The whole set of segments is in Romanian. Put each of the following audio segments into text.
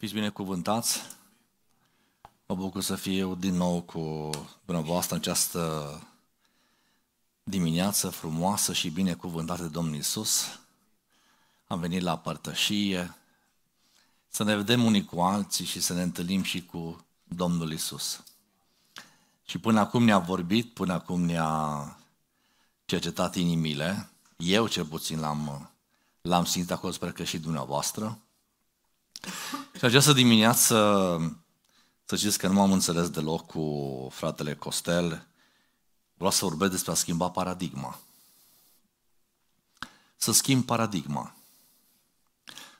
Fiți binecuvântați! Mă bucur să fiu eu din nou cu dumneavoastră în această dimineață frumoasă și binecuvântată de Domnul Isus. Am venit la părtășie să ne vedem unii cu alții și să ne întâlnim și cu Domnul Isus. Și până acum ne-a vorbit, până acum ne-a cercetat inimile, eu cel puțin l-am, l-am simțit acolo, sper că și dumneavoastră, și această dimineață, să știți că nu m-am înțeles deloc cu fratele Costel, vreau să vorbesc despre a schimba paradigma. Să schimb paradigma.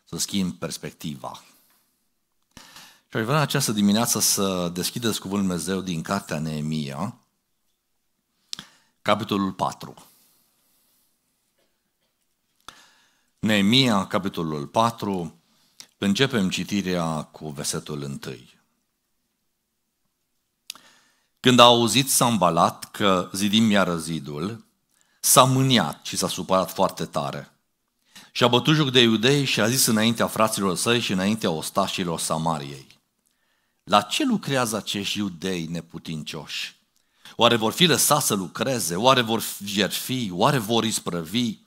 Să schimb perspectiva. Și aș vrea în această dimineață să deschideți Cuvântul Dumnezeu din Cartea Neemia, capitolul 4. Neemia, capitolul 4, Începem citirea cu versetul întâi. Când a auzit Sambalat că zidim iară zidul, s-a mâniat și s-a supărat foarte tare. Și a bătut joc de iudei și a zis înaintea fraților săi și înaintea ostașilor Samariei. La ce lucrează acești iudei neputincioși? Oare vor fi lăsați să lucreze? Oare vor fi Oare vor isprăvi?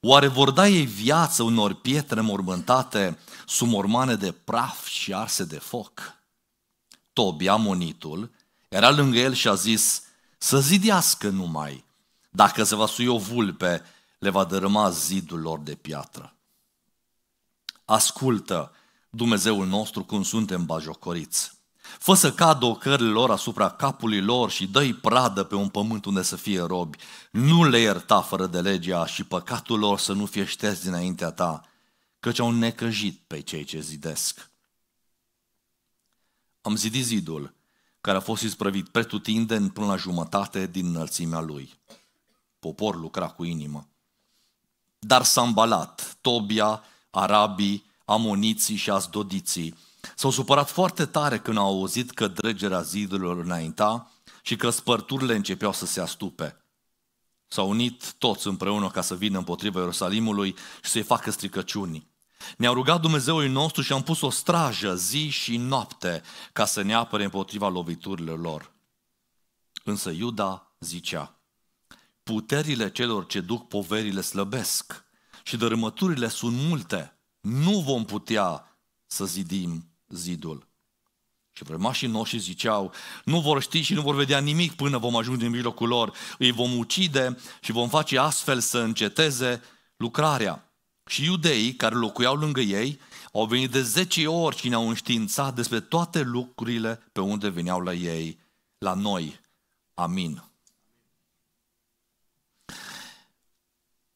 Oare vor da ei viață unor pietre mormântate, sumormane de praf și arse de foc? Tobia, monitul, era lângă el și a zis, să zidească numai, dacă se va sui o vulpe, le va dărâma zidul lor de piatră. Ascultă, Dumnezeul nostru, cum suntem bajocoriți. Fă să cadă ocările lor asupra capului lor și dă-i pradă pe un pământ unde să fie robi. Nu le ierta fără de legea și păcatul lor să nu fie șters dinaintea ta, căci au necăjit pe cei ce zidesc. Am zidit zidul, care a fost isprăvit pretutindeni până la jumătate din înălțimea lui. Popor lucra cu inimă. Dar Sambalat, Tobia, Arabii, Amoniții și Azdodiții, S-au supărat foarte tare când au auzit că dregerea zidurilor înainta și că spărturile începeau să se astupe. S-au unit toți împreună ca să vină împotriva Ierusalimului și să-i facă stricăciuni. Ne-a rugat Dumnezeul nostru și am pus o strajă zi și noapte ca să ne apere împotriva loviturilor lor. Însă Iuda zicea, puterile celor ce duc poverile slăbesc și dărâmăturile sunt multe. Nu vom putea să zidim zidul. Și vrămașii noștri ziceau, nu vor ști și nu vor vedea nimic până vom ajunge în mijlocul lor. Îi vom ucide și vom face astfel să înceteze lucrarea. Și iudeii care locuiau lângă ei au venit de 10 ori și ne-au înștiințat despre toate lucrurile pe unde veneau la ei, la noi. Amin.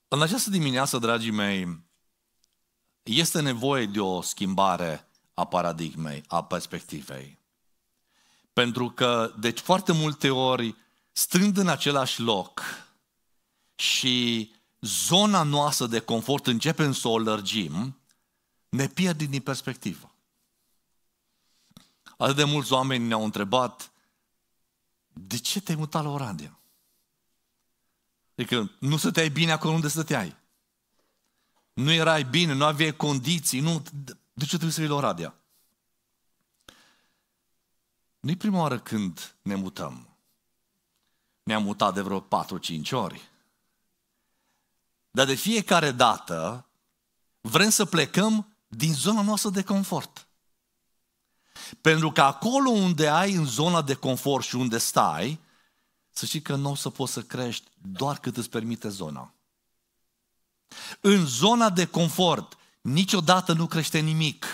În această dimineață, dragii mei, este nevoie de o schimbare a paradigmei, a perspectivei. Pentru că, deci, foarte multe ori, stând în același loc și zona noastră de confort începem să o lărgim, ne pierdem din perspectivă. Atât de mulți oameni ne-au întrebat, de ce te-ai mutat la Oradea? Adică nu stăteai bine acolo unde stăteai nu erai bine, nu aveai condiții, nu... De ce trebuie să vii la Oradea? Nu-i prima oară când ne mutăm. Ne-am mutat de vreo 4-5 ori. Dar de fiecare dată vrem să plecăm din zona noastră de confort. Pentru că acolo unde ai în zona de confort și unde stai, să știi că nu o să poți să crești doar cât îți permite zona. În zona de confort niciodată nu crește nimic.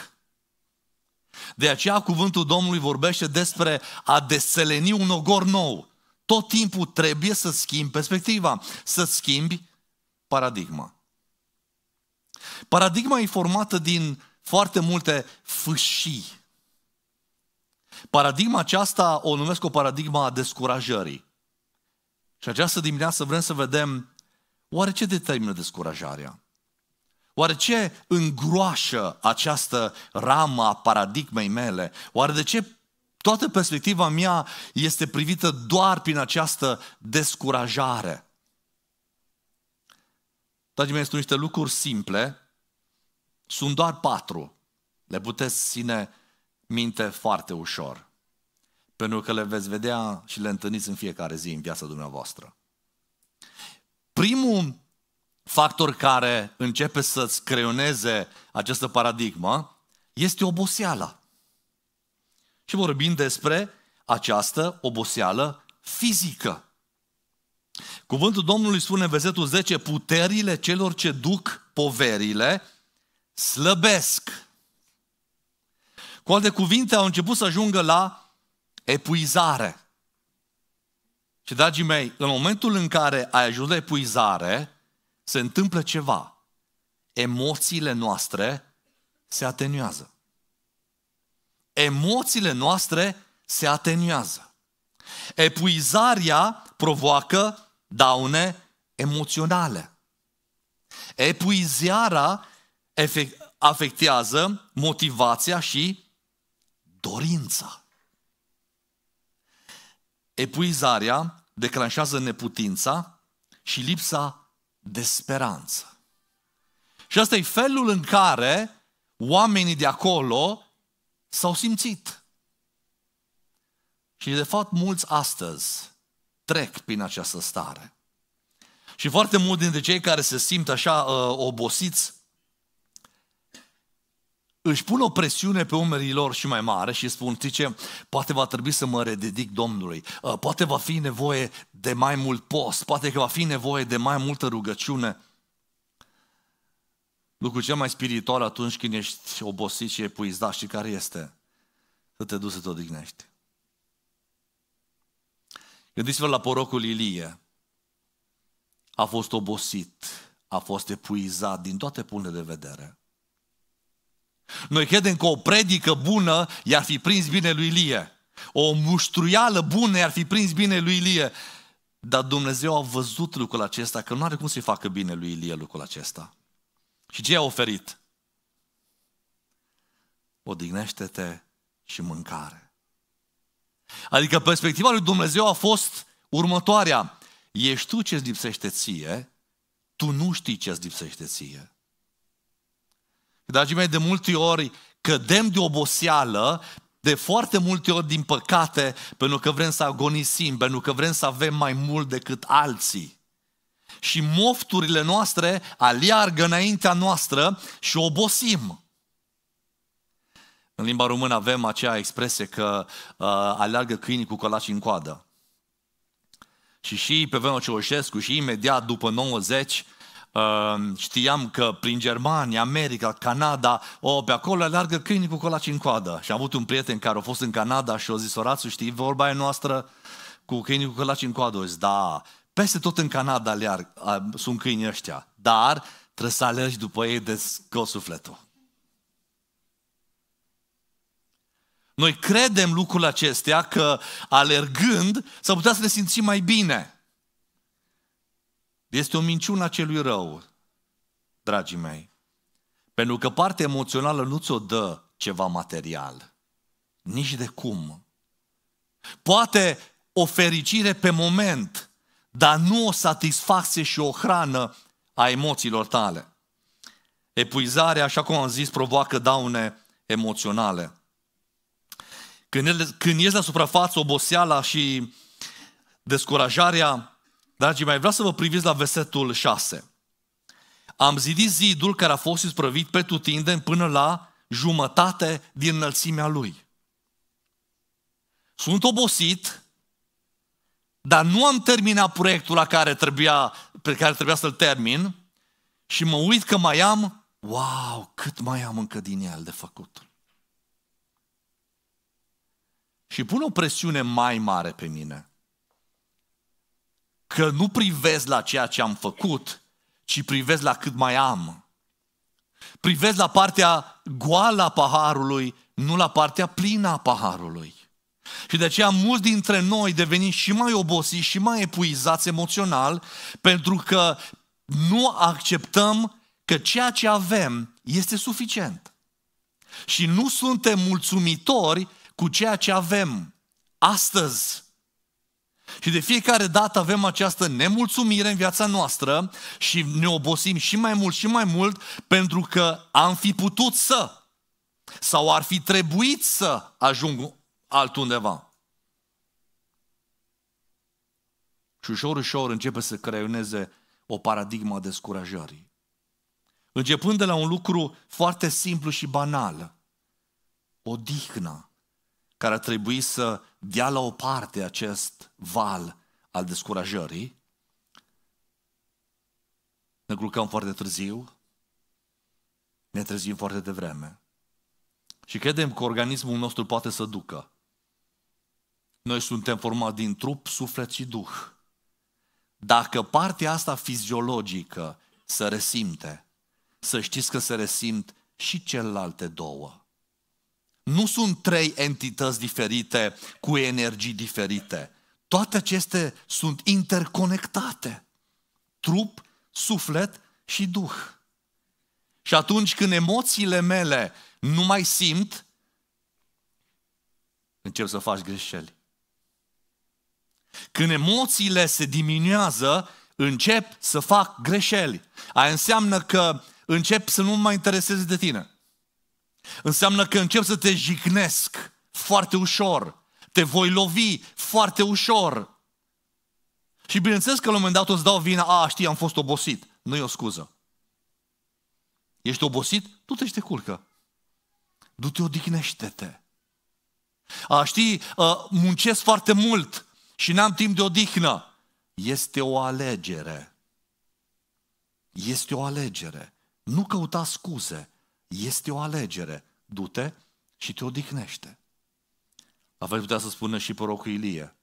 De aceea cuvântul Domnului vorbește despre a deseleni un ogor nou. Tot timpul trebuie să schimbi perspectiva, să schimbi paradigma. Paradigma e formată din foarte multe fâșii. Paradigma aceasta o numesc o paradigma a descurajării. Și această dimineață vrem să vedem Oare ce determină descurajarea? Oare ce îngroașă această ramă a paradigmei mele? Oare de ce toată perspectiva mea este privită doar prin această descurajare? Dragii mei, sunt niște lucruri simple, sunt doar patru. Le puteți ține minte foarte ușor, pentru că le veți vedea și le întâlniți în fiecare zi în viața dumneavoastră. Primul factor care începe să-ți creioneze această paradigmă este oboseala. Și vorbim despre această oboseală fizică. Cuvântul Domnului spune în versetul 10, puterile celor ce duc poverile slăbesc. Cu alte cuvinte, au început să ajungă la epuizare. Și dragii mei, în momentul în care ai ajuns la epuizare, se întâmplă ceva. Emoțiile noastre se atenuează. Emoțiile noastre se atenuează. Epuizarea provoacă daune emoționale. Epuizarea afectează motivația și dorința. Epuizarea declanșează neputința și lipsa de speranță. Și asta e felul în care oamenii de acolo s-au simțit. Și de fapt mulți astăzi trec prin această stare. Și foarte mulți dintre cei care se simt așa uh, obosiți își pun o presiune pe umerii lor și mai mare și spun, zice, ce, poate va trebui să mă rededic Domnului, uh, poate va fi nevoie de mai mult post, poate că va fi nevoie de mai multă rugăciune. Lucru cel mai spiritual atunci când ești obosit și epuizat și care este? Să te duci să te odihnești. Gândiți-vă la porocul Ilie. A fost obosit, a fost epuizat din toate punctele de vedere. Noi credem că o predică bună i-ar fi prins bine lui Ilie. O muștruială bună i-ar fi prins bine lui Ilie. Dar Dumnezeu a văzut lucrul acesta, că nu are cum să-i facă bine lui Ilie lucrul acesta. Și ce i-a oferit? Odihnește-te și mâncare. Adică perspectiva lui Dumnezeu a fost următoarea. Ești tu ce-ți lipsește ție, tu nu știi ce-ți lipsește ție. Dragii mei, de multe ori cădem de oboseală, de foarte multe ori din păcate, pentru că vrem să agonisim, pentru că vrem să avem mai mult decât alții. Și mofturile noastre aliargă înaintea noastră și obosim. În limba română avem acea expresie că uh, aleargă câinii cu colaci în coadă. Și și pe vremea Ceaușescu și imediat după 90 Ehm, știam că prin Germania, America, Canada, o, oh, pe acolo alergă câinii cu colaci în coadă. Și am avut un prieten care a fost în Canada și a zis, Orațiu, știi vorba e noastră cu câinii cu colaci în coadă? zis, da, peste tot în Canada alerg, sunt câini ăștia, dar trebuie să alergi după ei de scos sufletul. Noi credem lucrul acestea că alergând să putea să ne simțim mai bine. Este o minciună a celui rău, dragii mei. Pentru că partea emoțională nu ți-o dă ceva material. Nici de cum. Poate o fericire pe moment, dar nu o satisfacție și o hrană a emoțiilor tale. Epuizarea, așa cum am zis, provoacă daune emoționale. Când, el, când ies la suprafață, oboseala și descurajarea Dragii mei, vreau să vă priviți la versetul 6. Am zidit zidul care a fost isprăvit pe tutinde până la jumătate din înălțimea lui. Sunt obosit, dar nu am terminat proiectul la care trebuia, pe care trebuia să-l termin și mă uit că mai am, wow, cât mai am încă din el de făcut. Și pun o presiune mai mare pe mine că nu privez la ceea ce am făcut, ci privez la cât mai am. Privez la partea goală a paharului, nu la partea plină a paharului. Și de aceea mulți dintre noi devenim și mai obosiți și mai epuizați emoțional, pentru că nu acceptăm că ceea ce avem este suficient. Și nu suntem mulțumitori cu ceea ce avem astăzi. Și de fiecare dată avem această nemulțumire în viața noastră și ne obosim și mai mult și mai mult pentru că am fi putut să sau ar fi trebuit să ajung altundeva. Și ușor, ușor începe să creioneze o paradigma a descurajării. Începând de la un lucru foarte simplu și banal, o dihnă care ar trebui să dea la o parte acest val al descurajării. Ne culcăm foarte târziu, ne trezim foarte devreme și credem că organismul nostru poate să ducă. Noi suntem format din trup, suflet și duh. Dacă partea asta fiziologică se resimte, să știți că se resimt și celelalte două. Nu sunt trei entități diferite cu energii diferite. Toate acestea sunt interconectate. Trup, suflet și duh. Și atunci când emoțiile mele nu mai simt, încep să faci greșeli. Când emoțiile se diminuează, încep să fac greșeli. Aia înseamnă că încep să nu mă mai intereseze de tine. Înseamnă că încep să te jignesc foarte ușor. Te voi lovi foarte ușor. Și bineînțeles că la un moment dat o să dau vina, a, știi, am fost obosit. Nu e o scuză. Ești obosit? Tu te și te culcă. Du-te, odihnește-te. A, știi, muncesc foarte mult și n-am timp de odihnă. Este o alegere. Este o alegere. Nu căuta scuze. Este o alegere. Du-te și te odihnește. La fel putea să spună și prorocul Ilie.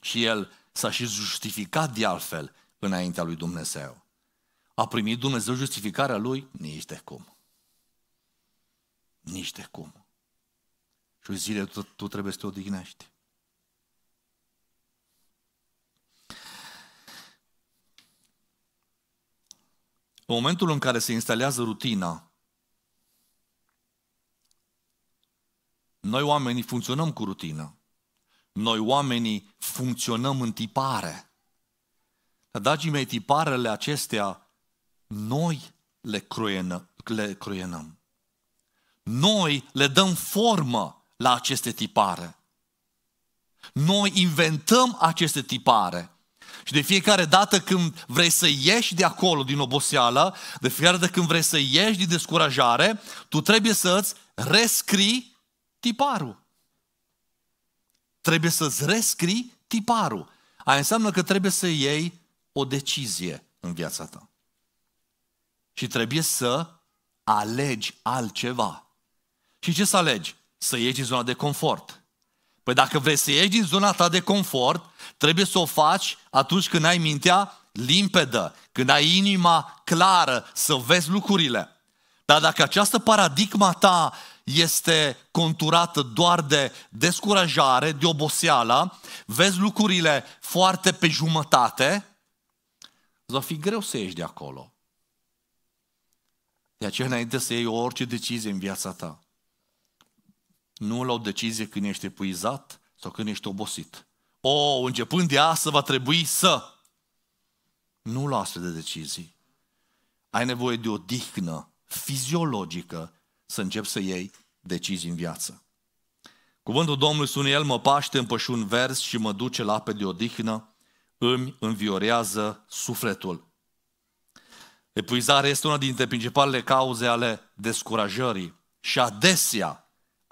Și el s-a și justificat de altfel înaintea lui Dumnezeu. A primit Dumnezeu justificarea lui? Nici de cum. Nici de cum. Și zile tu, tu trebuie să te odihnești. În momentul în care se instalează rutina, noi oamenii funcționăm cu rutină. Noi oamenii funcționăm în tipare. Dar, dragii mei, tiparele acestea noi le, croienă, le croienăm. Noi le dăm formă la aceste tipare. Noi inventăm aceste tipare. Și de fiecare dată când vrei să ieși de acolo, din oboseală, de fiecare dată când vrei să ieși din descurajare, tu trebuie să-ți rescrii tiparul. Trebuie să-ți rescrii tiparul. Aia înseamnă că trebuie să iei o decizie în viața ta. Și trebuie să alegi altceva. Și ce să alegi? Să ieși din zona de confort Păi dacă vrei să ieși din zona ta de confort, trebuie să o faci atunci când ai mintea limpedă, când ai inima clară, să vezi lucrurile. Dar dacă această paradigma ta este conturată doar de descurajare, de oboseală, vezi lucrurile foarte pe jumătate, va fi greu să ieși de acolo. De aceea, înainte să iei orice decizie în viața ta, nu la o decizie când ești epuizat sau când ești obosit. O, începând de asta va trebui să. Nu la astfel de decizii. Ai nevoie de o dihnă fiziologică să începi să iei decizii în viață. Cuvântul Domnului spune, El mă paște în pășun vers și mă duce la ape de odihnă, îmi înviorează sufletul. Epuizarea este una dintre principalele cauze ale descurajării și adesea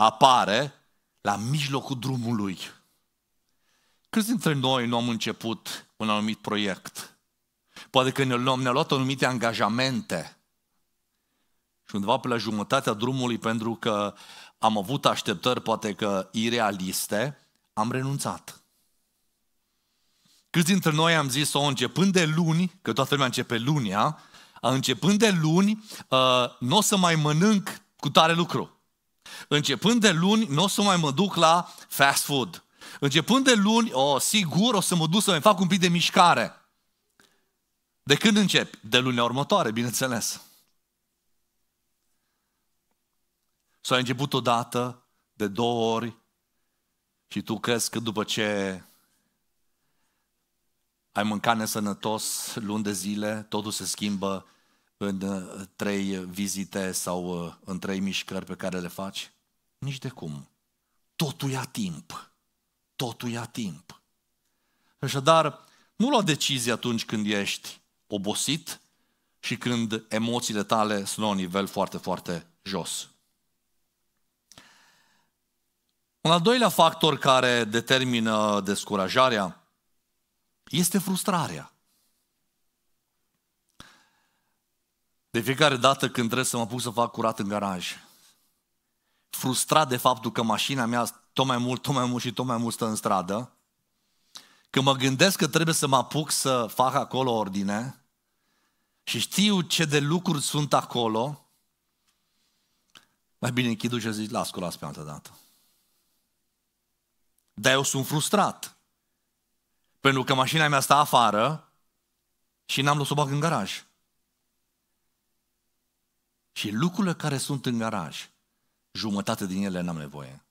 apare la mijlocul drumului. Câți dintre noi nu am început un anumit proiect? Poate că ne luăm, ne luat anumite angajamente și undeva pe la jumătatea drumului, pentru că am avut așteptări poate că irealiste, am renunțat. Câți dintre noi am zis, o începând de luni, că toată lumea începe lunia, începând de luni, uh, nu o să mai mănânc cu tare lucru începând de luni, nu o să mai mă duc la fast food. Începând de luni, o, oh, sigur, o să mă duc să mai fac un pic de mișcare. De când începi? De luni următoare, bineînțeles. S-a început odată, de două ori, și tu crezi că după ce ai mâncat nesănătos luni de zile, totul se schimbă în uh, trei vizite sau uh, în trei mișcări pe care le faci? Nici de cum. Totul ia timp. Totul ia timp. Așadar, nu lua decizii atunci când ești obosit și când emoțiile tale sunt la un nivel foarte, foarte jos. Un al doilea factor care determină descurajarea este frustrarea. De fiecare dată când trebuie să mă pun să fac curat în garaj, frustrat de faptul că mașina mea tot mai mult, tot mai mult și tot mai mult stă în stradă, când mă gândesc că trebuie să mă apuc să fac acolo ordine și știu ce de lucruri sunt acolo, mai bine închid și zic, las cu las pe altă dată. Dar eu sunt frustrat. Pentru că mașina mea stă afară și n-am lăsat să o bag în garaj. Și lucrurile care sunt în garaj, jumătate din ele n-am nevoie.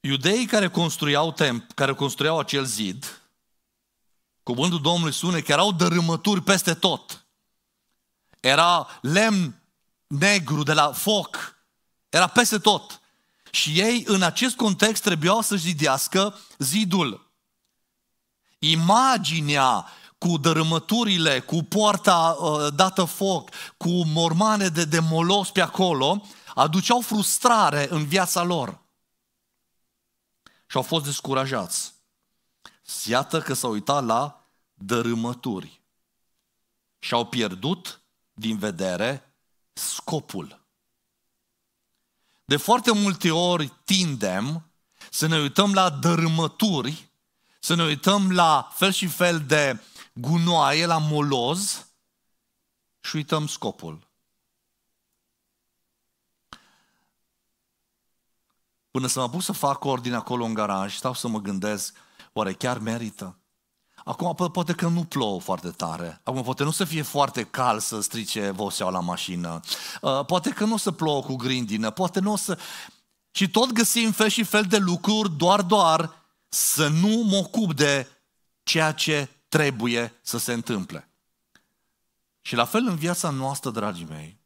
Iudeii care construiau temp, care construiau acel zid, cuvântul Domnului spune că erau dărâmături peste tot. Era lemn negru de la foc, era peste tot. Și ei, în acest context, trebuiau să-și zidească zidul. Imaginea cu dărâmăturile, cu poarta uh, dată foc, cu mormane de demolos pe acolo, aduceau frustrare în viața lor. Și au fost descurajați. Iată că s-au uitat la dărâmături și au pierdut din vedere scopul. De foarte multe ori tindem să ne uităm la dărâmături, să ne uităm la fel și fel de gunoaie, la moloz și uităm scopul. Până să mă pus să fac ordine acolo în garaj, stau să mă gândesc, oare chiar merită? Acum poate că nu plouă foarte tare. Acum poate nu să fie foarte cal să strice vosea la mașină. Uh, poate că nu o să plouă cu grindină. Poate nu o să... Și tot găsim fel și fel de lucruri, doar, doar, să nu mă ocup de ceea ce trebuie să se întâmple. Și la fel în viața noastră, dragii mei,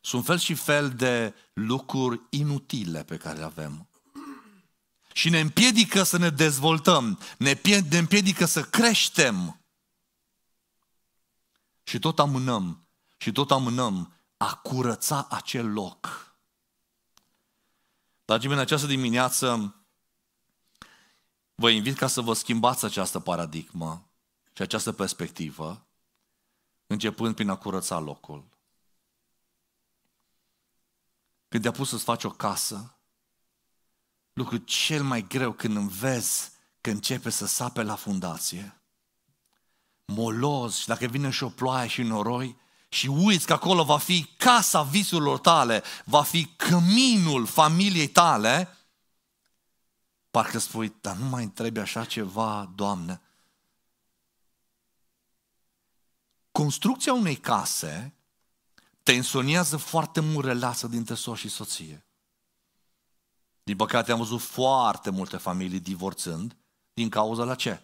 sunt fel și fel de lucruri inutile pe care le avem. Și ne împiedică să ne dezvoltăm, ne împiedică să creștem. Și tot amânăm, și tot amânăm a curăța acel loc. Dragii mei, în această dimineață vă invit ca să vă schimbați această paradigmă și această perspectivă, începând prin a curăța locul. Când te-a pus să-ți faci o casă, lucru cel mai greu când înveți că începe să sape la fundație, moloz și dacă vine și o ploaie și noroi, și uiți că acolo va fi casa visurilor tale, va fi căminul familiei tale, Parcă spui, dar nu mai întrebi așa ceva, Doamne. Construcția unei case tensionează foarte mult relația dintre soț și soție. Din păcate am văzut foarte multe familii divorțând din cauza la ce?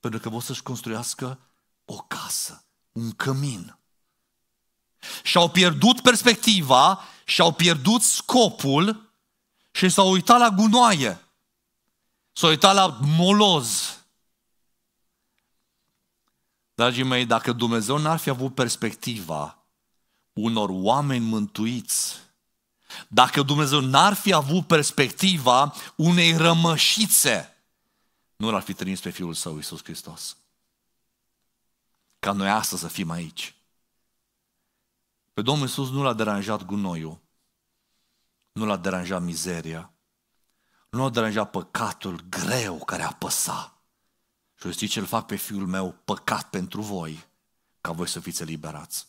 Pentru că vor să-și construiască o casă, un cămin. Și-au pierdut perspectiva, și-au pierdut scopul și s-a uitat la gunoaie, s-a uitat la moloz. Dragii mei, dacă Dumnezeu n-ar fi avut perspectiva unor oameni mântuiți, dacă Dumnezeu n-ar fi avut perspectiva unei rămășițe, nu l-ar fi trimis pe Fiul Său, Iisus Hristos. Ca noi astăzi să fim aici. Pe Domnul Iisus nu l-a deranjat gunoiul. Nu l-a deranjat mizeria, nu l-a deranjat păcatul greu care a apăsa. Și o știi ce îl fac pe fiul meu păcat pentru voi, ca voi să fiți eliberați.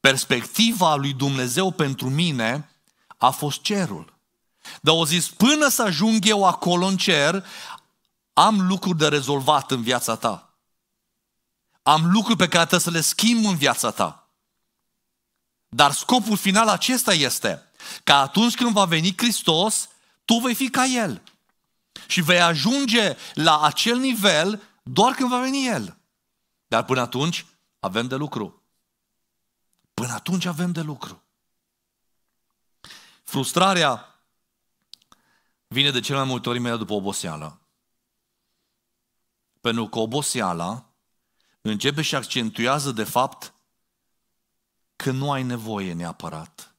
Perspectiva lui Dumnezeu pentru mine a fost cerul. Dar o zis, până să ajung eu acolo în cer, am lucruri de rezolvat în viața ta. Am lucruri pe care trebuie să le schimb în viața ta. Dar scopul final acesta este ca atunci când va veni Hristos, tu vei fi ca El. Și vei ajunge la acel nivel doar când va veni El. Dar până atunci avem de lucru. Până atunci avem de lucru. Frustrarea vine de cel mai multe ori imediat după oboseală. Pentru că oboseala începe și accentuează, de fapt, că nu ai nevoie neapărat.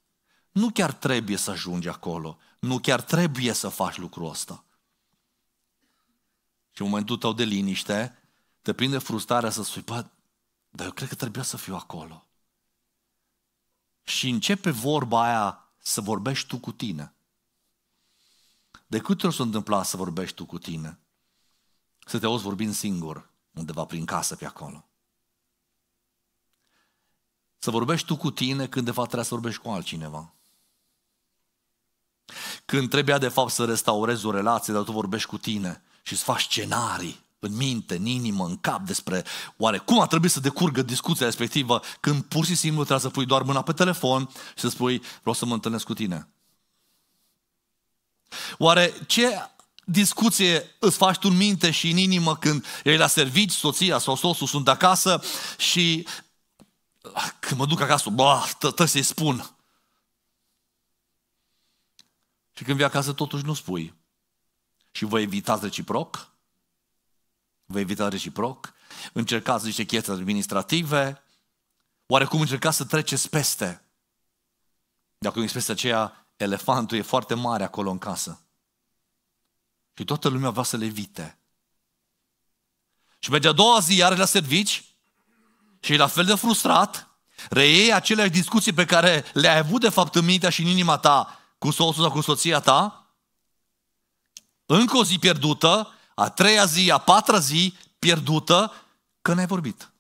Nu chiar trebuie să ajungi acolo. Nu chiar trebuie să faci lucrul ăsta. Și în momentul tău de liniște, te prinde frustrarea să spui, bă, dar eu cred că trebuia să fiu acolo. Și începe vorba aia să vorbești tu cu tine. De câte ori s-a întâmplat să vorbești tu cu tine? Să te auzi vorbind singur, undeva prin casă pe acolo. Să vorbești tu cu tine când de fapt trebuie să vorbești cu altcineva. Când trebuia de fapt să restaurezi o relație, dar tu vorbești cu tine și îți faci scenarii în minte, în inimă, în cap despre oare cum a trebuit să decurgă discuția respectivă când pur și simplu trebuie să pui doar mâna pe telefon și să spui vreau să mă întâlnesc cu tine. Oare ce discuție îți faci tu în minte și în inimă când ei la servici, soția sau soțul sunt acasă și când mă duc acasă, bă, tot să-i spun. Și când vii acasă, totuși nu spui. Și vă evitați reciproc? Vă evitați reciproc? Încercați niște chestii administrative? Oarecum încercați să treceți peste? Dacă peste aceea, elefantul e foarte mare acolo în casă. Și toată lumea va să le evite. Și merge a doua zi iar la servici și e la fel de frustrat, reiei aceleași discuții pe care le-ai avut de fapt în mintea și în inima ta cu soțul sau cu soția ta, încă o zi pierdută, a treia zi, a patra zi pierdută, că n-ai vorbit,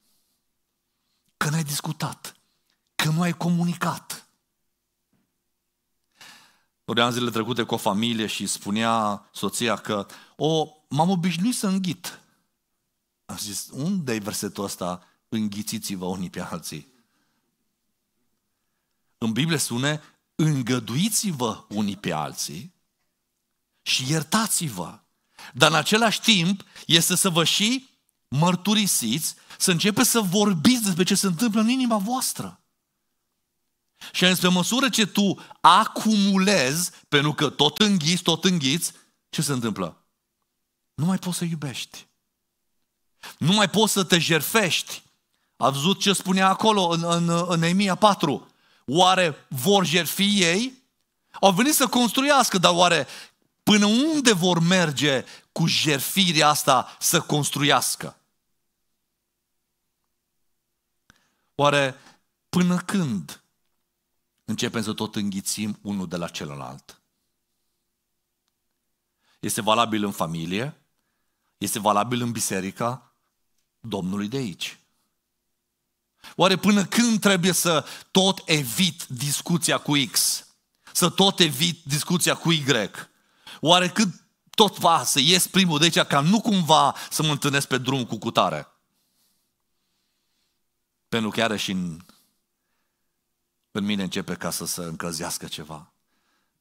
că n-ai discutat, că nu ai comunicat. Vorbeam zilele trecute cu o familie și spunea soția că o, m-am obișnuit să înghit. Am zis, unde e versetul ăsta înghițiți-vă unii pe alții. În Biblie spune, îngăduiți-vă unii pe alții și iertați-vă. Dar în același timp este să vă și mărturisiți, să începeți să vorbiți despre ce se întâmplă în inima voastră. Și în pe măsură ce tu acumulezi, pentru că tot înghiți, tot înghiți, ce se întâmplă? Nu mai poți să iubești. Nu mai poți să te jerfești. A văzut ce spunea acolo în, în, în Emia 4. Oare vor jertfi ei? Au venit să construiască, dar oare până unde vor merge cu jertfirea asta să construiască? Oare până când începem să tot înghițim unul de la celălalt? Este valabil în familie, este valabil în biserica Domnului de aici. Oare până când trebuie să tot evit discuția cu X? Să tot evit discuția cu Y? Oare cât tot va să ies primul de aici ca nu cumva să mă întâlnesc pe drum cu cutare? Pentru că iarăși în, în mine începe ca să se încălzească ceva.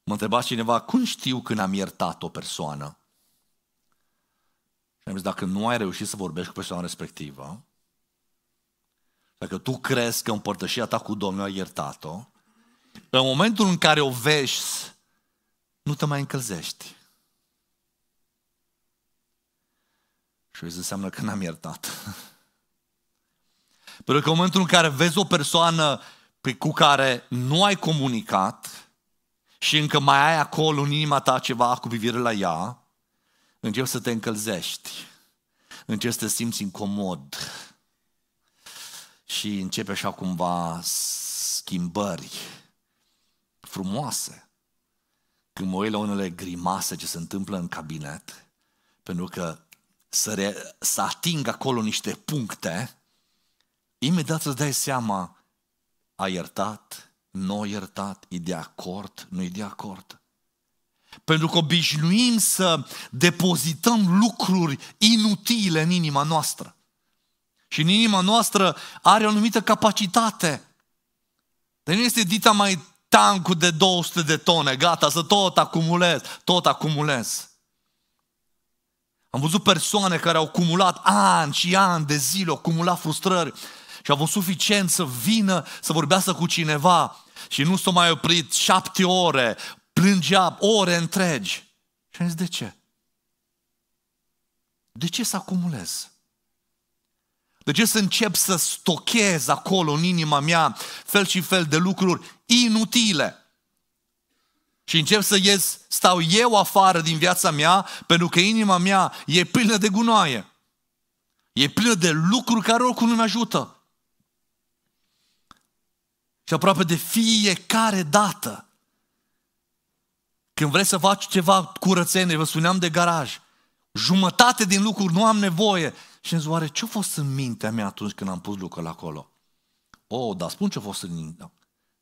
Mă întreba cineva, cum știu când am iertat o persoană? Și am zis, dacă nu ai reușit să vorbești cu persoana respectivă, dacă tu crezi că împărtășia ta cu Domnul a iertat-o, în momentul în care o vezi, nu te mai încălzești. Și o înseamnă că n-am iertat. Pentru că în momentul în care vezi o persoană pe cu care nu ai comunicat și încă mai ai acolo în inima ta ceva cu privire la ea, începi să te încălzești, începi să te simți incomod, și începe așa cumva schimbări frumoase. Când mă uit la unele grimase ce se întâmplă în cabinet, pentru că să, re, să ating acolo niște puncte, imediat îți dai seama, a iertat, nu a iertat, e de acord, nu e de acord. Pentru că obișnuim să depozităm lucruri inutile în inima noastră. Și în inima noastră are o anumită capacitate. Dar nu este dita mai tancul de 200 de tone, gata, să tot acumulez, tot acumulez. Am văzut persoane care au acumulat ani și ani de zile, au acumulat frustrări și au fost suficient să vină să vorbească cu cineva și nu s-au mai oprit șapte ore, plângea ore întregi. Și am zis, de ce? De ce să acumulez? De ce să încep să stochez acolo în inima mea fel și fel de lucruri inutile? Și încep să ies, stau eu afară din viața mea, pentru că inima mea e plină de gunoaie. E plină de lucruri care oricum nu mi ajută. Și aproape de fiecare dată, când vrei să faci ceva curățenie, vă spuneam de garaj, jumătate din lucruri nu am nevoie, și în zoare, ce-a fost în mintea mea atunci când am pus lucrul acolo? O, oh, dar spun ce-a fost în mintea.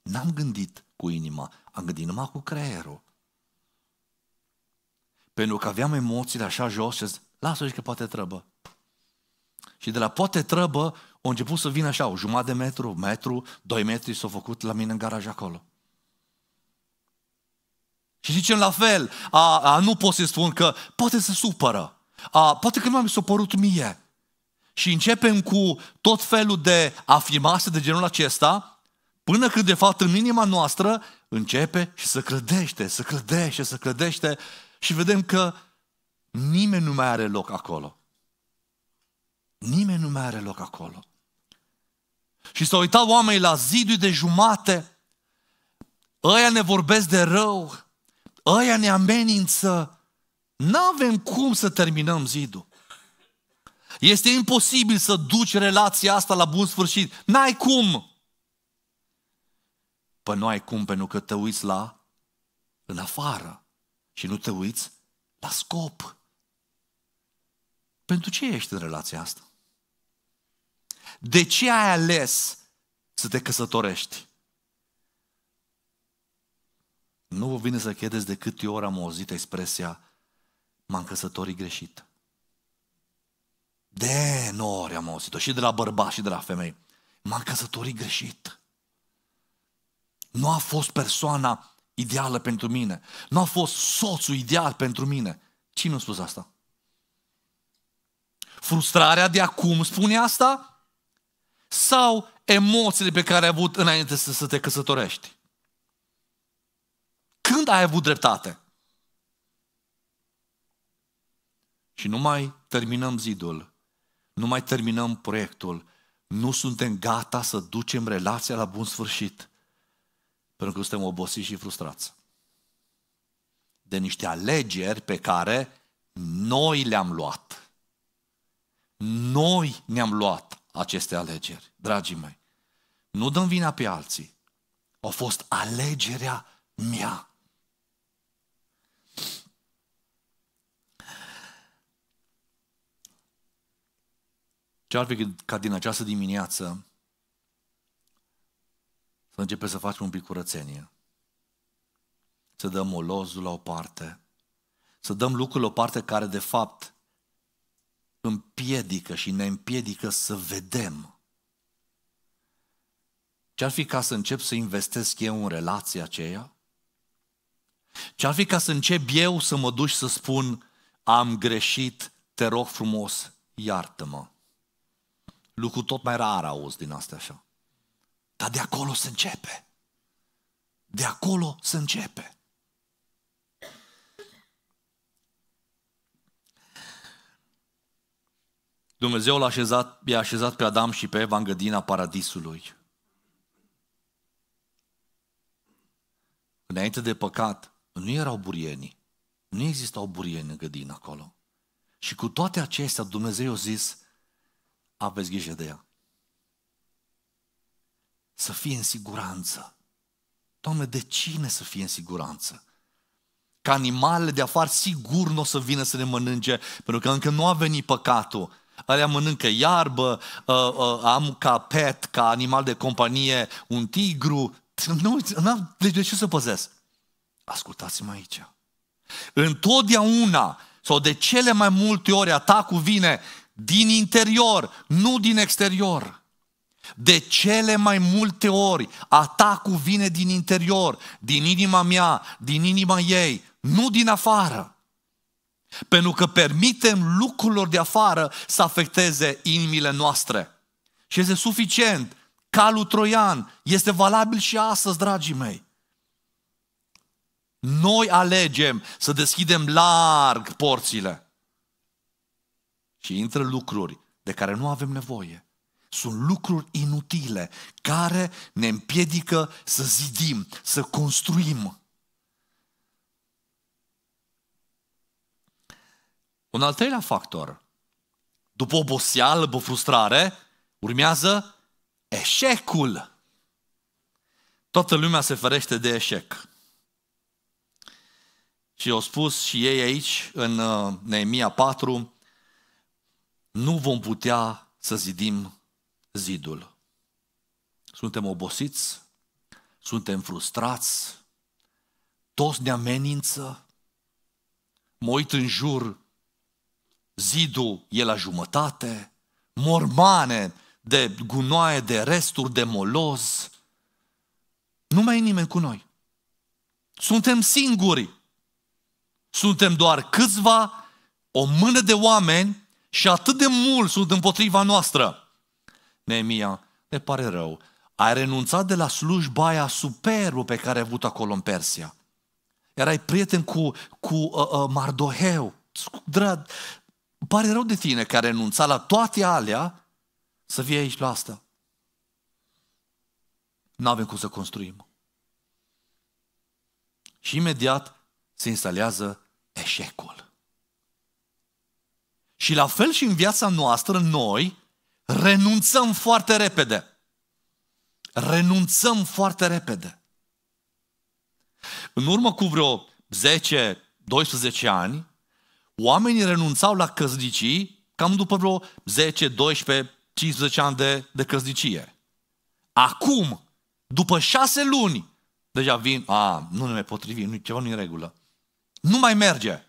Da. N-am gândit cu inima, am gândit numai cu creierul. Pentru că aveam emoțiile așa jos și lasă-o că poate trăbă. Și de la poate trăbă, a început să vină așa, o jumătate de metru, metru, doi metri s-au făcut la mine în garaj acolo. Și zicem la fel, a, a nu pot să spun că poate să supără, a, poate că nu mi s-a părut mie, și începem cu tot felul de afirmații de genul acesta, până când de fapt în inima noastră începe și să clădește, să clădește, să clădește și vedem că nimeni nu mai are loc acolo. Nimeni nu mai are loc acolo. Și s-au uitat oamenii la zidul de jumate, ăia ne vorbesc de rău, ăia ne amenință, nu avem cum să terminăm zidul. Este imposibil să duci relația asta la bun sfârșit. N-ai cum! Păi nu ai cum pentru că te uiți la în afară și nu te uiți la scop. Pentru ce ești în relația asta? De ce ai ales să te căsătorești? Nu vă vine să credeți de câte ori am auzit expresia m-am căsătorit greșit. De nori am auzit-o, și de la bărbați, și de la femei. M-am căsătorit greșit. Nu a fost persoana ideală pentru mine. Nu a fost soțul ideal pentru mine. Cine a spus asta? Frustrarea de acum spune asta? Sau emoțiile pe care ai avut înainte să, să te căsătorești? Când ai avut dreptate? Și nu mai terminăm zidul nu mai terminăm proiectul, nu suntem gata să ducem relația la bun sfârșit, pentru că suntem obosiți și frustrați. De niște alegeri pe care noi le-am luat. Noi ne-am luat aceste alegeri, dragii mei. Nu dăm vina pe alții. Au fost alegerea mea. ar fi ca din această dimineață să începe să facem un pic curățenie. Să dăm olozul la o parte, să dăm lucrul la o parte care de fapt împiedică și ne împiedică să vedem. Ce-ar fi ca să încep să investesc eu în relația aceea? Ce-ar fi ca să încep eu să mă duc să spun am greșit, te rog frumos, iartă-mă lucru tot mai rar auzi din astea așa. Dar de acolo se începe. De acolo se începe. Dumnezeu l-a așezat, i-a așezat pe Adam și pe Eva în gădina paradisului. Înainte de păcat, nu erau burieni. Nu existau burieni în gădină acolo. Și cu toate acestea, Dumnezeu a zis, aveți grijă de ea. Să fie în siguranță. Doamne, de cine să fie în siguranță? Ca animalele de afară sigur nu o să vină să ne mănânce, pentru că încă nu a venit păcatul. Alea mănâncă iarbă, uh, uh, am ca pet, ca animal de companie, un tigru. Nu, n-am, deci de ce să păzesc? Ascultați-mă aici. Întotdeauna sau de cele mai multe ori atacul vine din interior, nu din exterior. De cele mai multe ori, atacul vine din interior, din inima mea, din inima ei, nu din afară. Pentru că permitem lucrurilor de afară să afecteze inimile noastre. Și este suficient. Calul troian este valabil și astăzi, dragii mei. Noi alegem să deschidem larg porțile și intră lucruri de care nu avem nevoie. Sunt lucruri inutile care ne împiedică să zidim, să construim. Un al treilea factor. După oboseală, după frustrare, urmează eșecul. Toată lumea se ferește de eșec. Și au spus și ei aici, în uh, Neemia 4, nu vom putea să zidim zidul. Suntem obosiți, suntem frustrați, toți ne amenință, mă uit în jur, zidul e la jumătate, mormane de gunoaie, de resturi, de moloz, nu mai e nimeni cu noi. Suntem singuri. Suntem doar câțiva, o mână de oameni și atât de mult sunt împotriva noastră. Neemia, ne pare rău, ai renunțat de la slujba aia superbă pe care ai avut acolo în Persia. Erai prieten cu, cu uh, uh, Mardoheu, drag, pare rău de tine că ai renunțat la toate alea să vii aici la asta. Nu avem cum să construim. Și imediat se instalează eșecul. Și la fel și în viața noastră, noi renunțăm foarte repede. Renunțăm foarte repede. În urmă cu vreo 10-12 ani, oamenii renunțau la căsnicii cam după vreo 10, 12, 15 ani de, de căsnicie. Acum, după șase luni, deja vin, a, nu ne mai potrivim, ceva nu în regulă. Nu mai merge.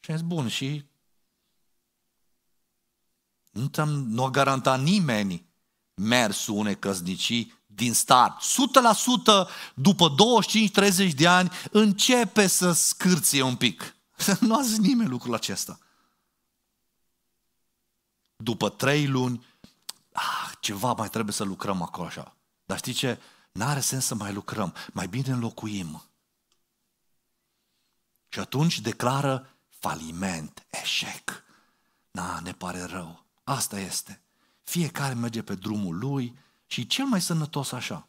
Și am zis, bun, și nu, te nu a garantat nimeni mersul unei căsnicii din start. 100% după 25-30 de ani începe să scârție un pic. Nu a zis nimeni lucrul acesta. După trei luni, ah, ceva mai trebuie să lucrăm acolo așa. Dar știi ce? N-are sens să mai lucrăm. Mai bine înlocuim. Și atunci declară faliment, eșec. Na, ne pare rău. Asta este. Fiecare merge pe drumul lui și cel mai sănătos așa.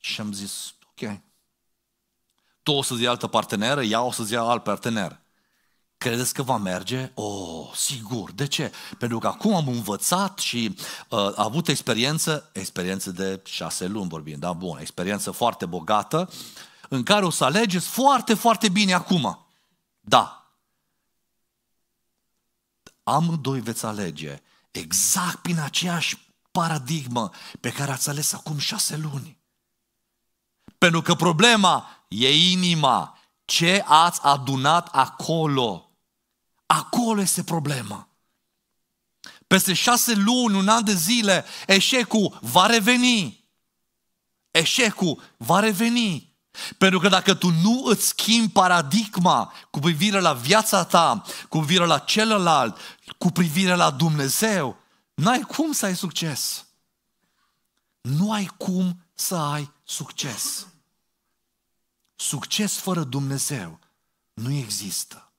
Și am zis, ok, tu o să-ți iei altă parteneră, ea o să-ți ia alt partener. Credeți că va merge? Oh, sigur. De ce? Pentru că acum am învățat și uh, avut experiență, experiență de șase luni vorbim, da? Bun, experiență foarte bogată, în care o să alegeți foarte, foarte bine acum. Da, amândoi veți alege exact prin aceeași paradigmă pe care ați ales acum șase luni. Pentru că problema e inima. Ce ați adunat acolo? Acolo este problema. Peste șase luni, un an de zile, eșecul va reveni. Eșecul va reveni. Pentru că dacă tu nu îți schimbi paradigma cu privire la viața ta, cu privire la celălalt, cu privire la Dumnezeu, n-ai cum să ai succes. Nu ai cum să ai succes. Succes fără Dumnezeu nu există.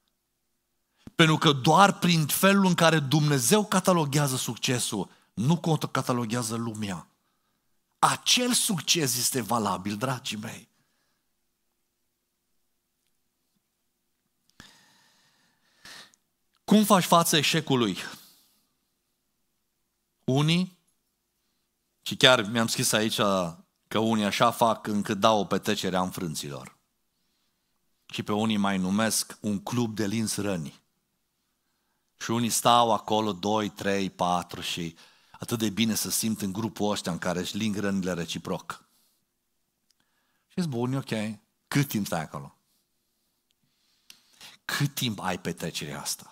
Pentru că doar prin felul în care Dumnezeu cataloguează succesul, nu cataloguează lumea. Acel succes este valabil, dragii mei. Cum faci față eșecului? Unii, și chiar mi-am scris aici că unii așa fac încât dau o petrecere a înfrânților. Și pe unii mai numesc un club de lins răni. Și unii stau acolo 2, 3, 4 și atât de bine să simt în grupul ăsta în care își ling rănile reciproc. Și zic, bun, ok, cât timp stai acolo? Cât timp ai petrecerea asta?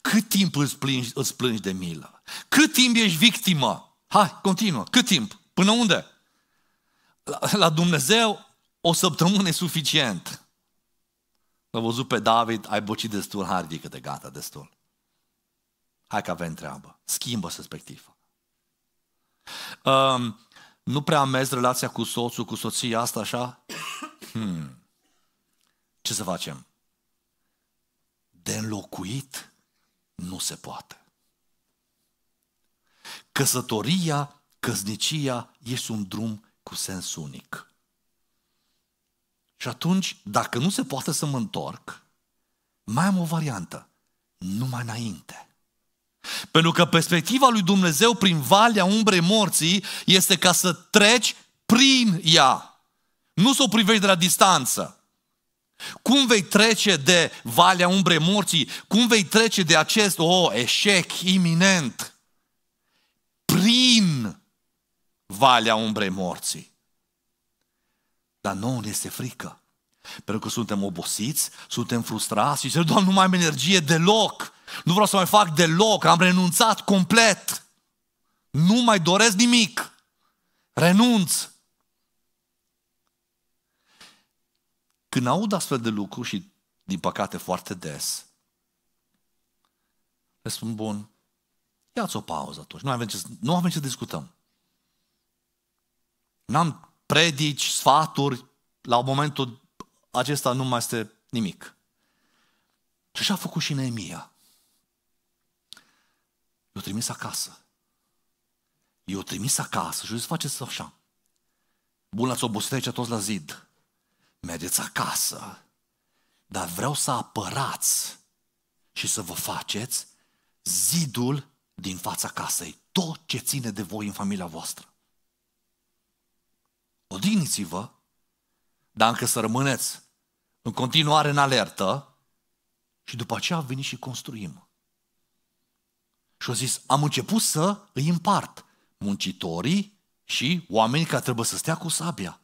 Cât timp îți plângi, îți plângi de milă? Cât timp ești victimă? Hai, continuă. Cât timp? Până unde? La, la Dumnezeu o săptămână e suficient. L-a văzut pe David, ai bocit destul, hardi că de gata, destul. Hai că avem treabă. Schimbă perspectiva. Um, nu prea amezi relația cu soțul, cu soția asta așa? Hmm. Ce să facem? De înlocuit? nu se poate. Căsătoria, căsnicia, este un drum cu sens unic. Și atunci, dacă nu se poate să mă întorc, mai am o variantă. Numai înainte. Pentru că perspectiva lui Dumnezeu prin valea umbrei morții este ca să treci prin ea. Nu să o privești de la distanță. Cum vei trece de valea umbrei morții? Cum vei trece de acest o oh, eșec iminent? Prin valea umbrei morții. Dar nouă ne este frică. Pentru că suntem obosiți, suntem frustrați și zicem, Doamne, nu mai am energie deloc. Nu vreau să mai fac deloc, am renunțat complet. Nu mai doresc nimic. Renunț. Când aud astfel de lucruri și, din păcate, foarte des, le spun, bun, ia-ți o pauză atunci, nu avem ce, nu avem ce discutăm. N-am predici, sfaturi, la momentul acesta nu mai este nimic. Și așa a făcut și Neemia. I-o trimis acasă. I-o trimis acasă și o zis, faceți așa. Bun, ați obosit aici toți la zid mergeți acasă, dar vreau să apărați și să vă faceți zidul din fața casei, tot ce ține de voi în familia voastră. Odiniți-vă, dar încă să rămâneți în continuare în alertă și după aceea veni și construim. Și au zis, am început să îi împart muncitorii și oamenii care trebuie să stea cu sabia.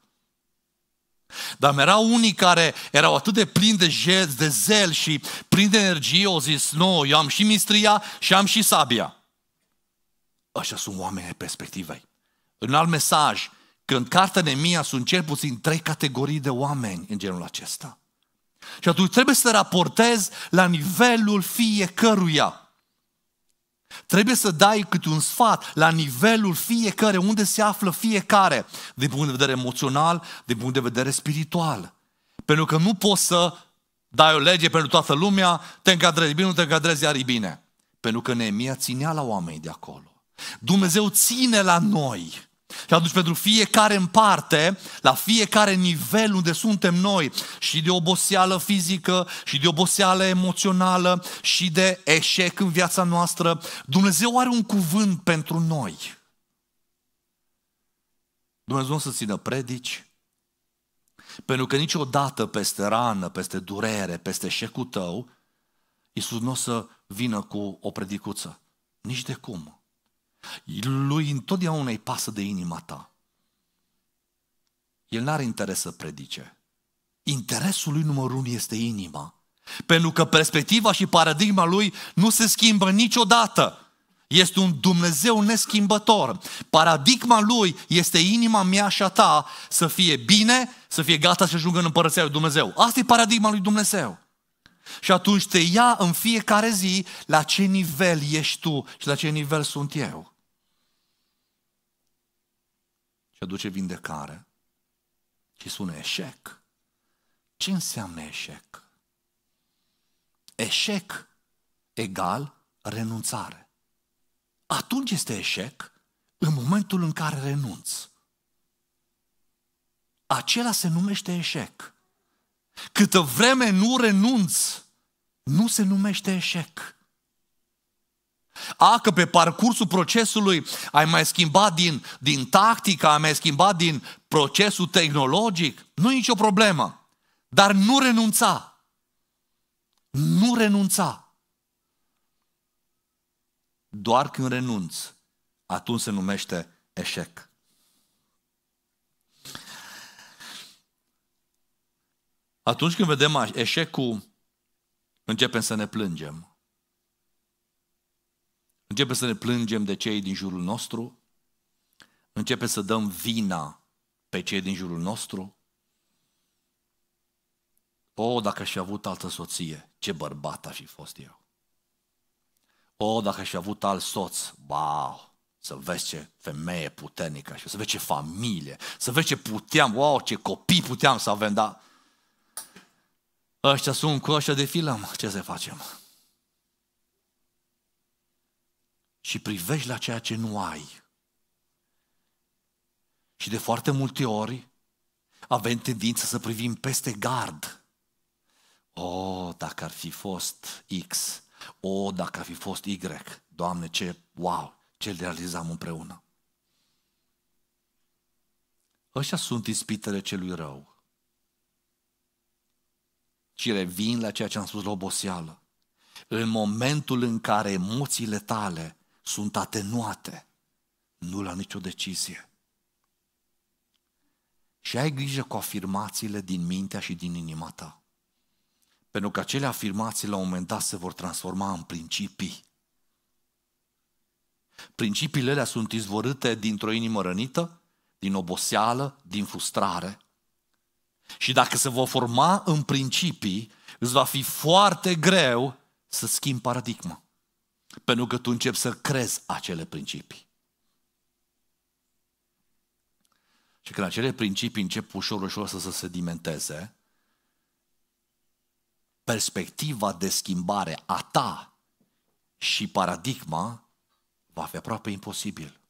Dar erau unii care erau atât de plini de, zel, de zel și plini de energie, au zis, nu, eu am și mistria și am și sabia. Așa sunt oamenii perspectivei. În alt mesaj, că în cartea Nemia sunt cel puțin trei categorii de oameni în genul acesta. Și atunci trebuie să te raportezi la nivelul fiecăruia. Trebuie să dai câte un sfat la nivelul fiecare, unde se află fiecare, de punct de vedere emoțional, de punct de vedere spiritual. Pentru că nu poți să dai o lege pentru toată lumea, te încadrezi bine, nu te încadrezi iar bine. Pentru că Neemia ținea la oameni de acolo. Dumnezeu ține la noi. Și atunci pentru fiecare în parte, la fiecare nivel unde suntem noi, și de oboseală fizică, și de oboseală emoțională, și de eșec în viața noastră, Dumnezeu are un cuvânt pentru noi. Dumnezeu să țină predici, pentru că niciodată peste rană, peste durere, peste eșecul tău, Iisus nu o să vină cu o predicuță. Nici de cum. Lui întotdeauna îi pasă de inima ta. El n-are interes să predice. Interesul lui numărul unu este inima. Pentru că perspectiva și paradigma lui nu se schimbă niciodată. Este un Dumnezeu neschimbător. Paradigma lui este inima mea și a ta să fie bine, să fie gata să ajungă în împărăția lui Dumnezeu. Asta e paradigma lui Dumnezeu. Și atunci te ia în fiecare zi la ce nivel ești tu și la ce nivel sunt eu. și aduce vindecare, și spune eșec. Ce înseamnă eșec? Eșec egal renunțare. Atunci este eșec în momentul în care renunți. Acela se numește eșec. Câtă vreme nu renunți, nu se numește eșec. A, că pe parcursul procesului ai mai schimbat din, din tactica, ai mai schimbat din procesul tehnologic, nu e nicio problemă. Dar nu renunța. Nu renunța. Doar când renunți, atunci se numește eșec. Atunci când vedem eșecul, începem să ne plângem. Începe să ne plângem de cei din jurul nostru, începe să dăm vina pe cei din jurul nostru. O, dacă și avut altă soție, ce bărbat aș fi fost eu. O, dacă și avut alt soț, wow, să vezi ce femeie puternică și să vezi ce familie, să vezi ce puteam, wow, ce copii puteam să avem, dar ăștia sunt cu ăștia de filă, ce să facem? și privești la ceea ce nu ai. Și de foarte multe ori avem tendință să privim peste gard. O, oh, dacă ar fi fost X, o, oh, dacă ar fi fost Y, Doamne, ce wow, ce realizam împreună. Așa sunt ispitele celui rău. Și revin la ceea ce am spus la oboseală. În momentul în care emoțiile tale sunt atenuate, nu la nicio decizie. Și ai grijă cu afirmațiile din mintea și din inima ta. Pentru că acele afirmații la un moment dat se vor transforma în principii. Principiile alea sunt izvorâte dintr-o inimă rănită, din oboseală, din frustrare. Și dacă se vor forma în principii, îți va fi foarte greu să schimbi paradigma. Pentru că tu începi să crezi acele principii. Și când acele principii încep ușor, ușor să se sedimenteze, perspectiva de schimbare a ta și paradigma va fi aproape imposibil.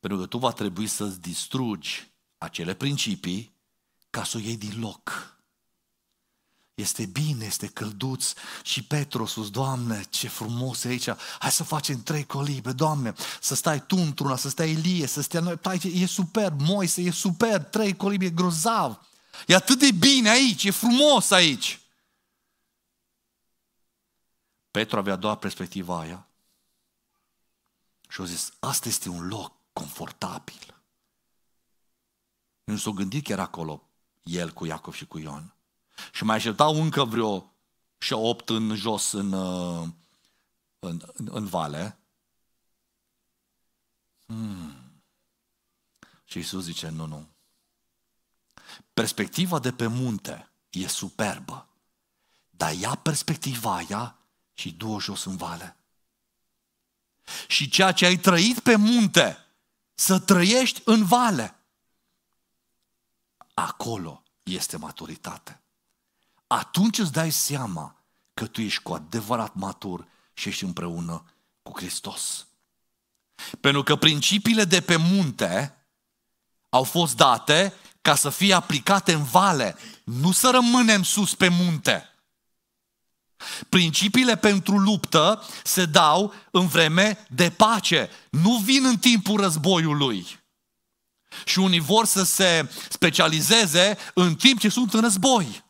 Pentru că tu va trebui să-ți distrugi acele principii ca să o iei din loc. Este bine, este călduț și Petru sus, Doamne, ce frumos e aici, hai să facem trei colibe, Doamne, să stai tu într-una, să stai Ilie, să stai noi, tai, e superb, Moise, e superb, trei colibe, e grozav, e atât de bine aici, e frumos aici. Petru avea doar perspectiva aia și a zis, asta este un loc confortabil. Nu s-a gândit că era acolo el cu Iacov și cu Ion. Și mai așteptau încă vreo și opt în jos în, uh, în, în, în vale. Hmm. Și Isus zice, nu, nu. Perspectiva de pe munte e superbă, dar ia perspectiva aia și du-o jos în vale. Și ceea ce ai trăit pe munte, să trăiești în vale. Acolo este maturitate atunci îți dai seama că tu ești cu adevărat matur și ești împreună cu Hristos. Pentru că principiile de pe munte au fost date ca să fie aplicate în vale, nu să rămânem sus pe munte. Principiile pentru luptă se dau în vreme de pace, nu vin în timpul războiului. Și unii vor să se specializeze în timp ce sunt în război.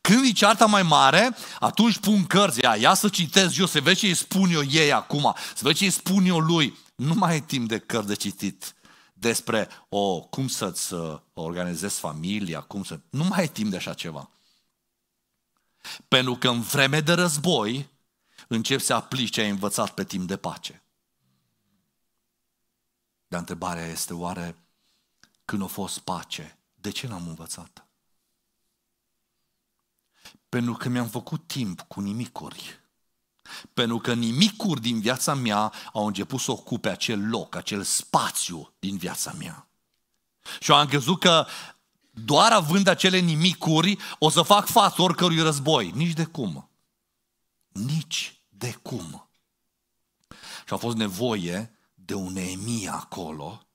Când e cearta mai mare, atunci pun cărți, ia, ia să citesc eu, să vezi ce îi spun eu ei acum, să vezi ce îi spun eu lui. Nu mai e timp de cărți de citit despre o, cum să-ți uh, organizezi familia, cum să... Nu mai e timp de așa ceva. Pentru că în vreme de război începi să aplici ce ai învățat pe timp de pace. Dar întrebarea este oare când a fost pace, de ce n-am învățat? Pentru că mi-am făcut timp cu nimicuri. Pentru că nimicuri din viața mea au început să ocupe acel loc, acel spațiu din viața mea. Și am crezut că doar având acele nimicuri o să fac față oricărui război. Nici de cum. Nici de cum. Și a fost nevoie de un Neemia acolo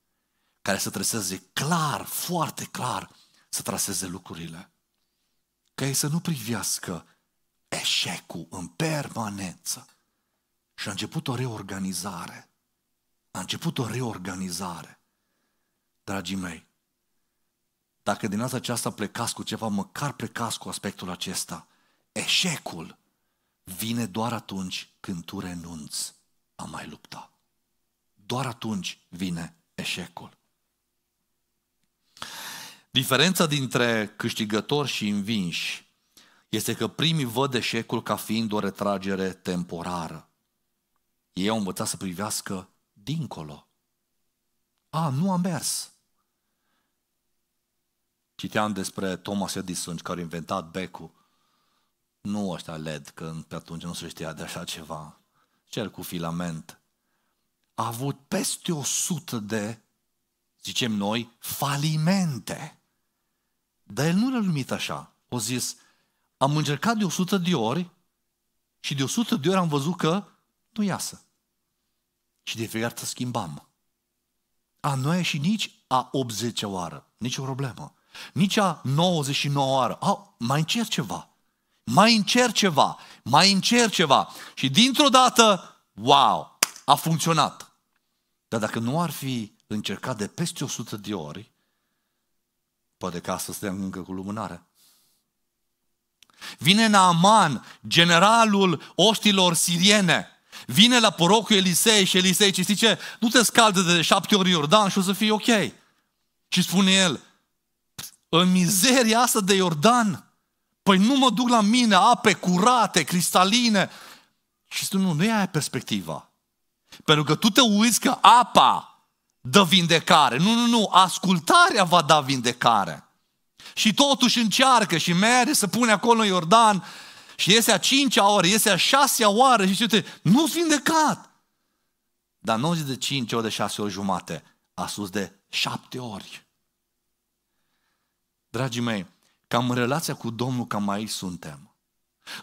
care să traseze clar, foarte clar, să traseze lucrurile ca ei să nu privească eșecul în permanență. Și a început o reorganizare. A început o reorganizare. Dragii mei, dacă din asta aceasta plecați cu ceva, măcar plecați cu aspectul acesta. Eșecul vine doar atunci când tu renunți a mai lupta. Doar atunci vine eșecul. Diferența dintre câștigători și învinși este că primii văd eșecul ca fiind o retragere temporară. Ei au învățat să privească dincolo. A, nu a mers. Citeam despre Thomas Edison, care a inventat becul. Nu ăștia LED, că pe atunci nu se știa de așa ceva. Cel cu filament. A avut peste o sută de, zicem noi, falimente. Dar el nu l-a numit așa. O zis, am încercat de 100 de ori și de 100 de ori am văzut că nu iasă. Și de fiecare dată schimbam. A nu a ieșit nici a 80 oară, nicio problemă. Nici a 99 oară. A, mai încerc ceva. Mai încerc ceva. Mai încerc ceva. Și dintr-o dată, wow, a funcționat. Dar dacă nu ar fi încercat de peste 100 de ori, Poate că astăzi suntem încă cu lumânarea. Vine Naaman, generalul oștilor siriene. Vine la porocul Elisei și Elisei și zice, nu te scaldă de șapte ori Iordan și o să fie ok. Și spune el, în mizeria asta de Iordan, păi nu mă duc la mine ape curate, cristaline. Și spune, nu, nu e aia perspectiva. Pentru că tu te uiți că apa dă vindecare. Nu, nu, nu, ascultarea va da vindecare. Și totuși încearcă și merge să pune acolo în Iordan și iese a cincea oră, iese a șasea oară și zice, nu sunt vindecat. Dar nu de cinci ori, de șase ori jumate, a sus de șapte ori. Dragii mei, cam în relația cu Domnul, cam aici suntem.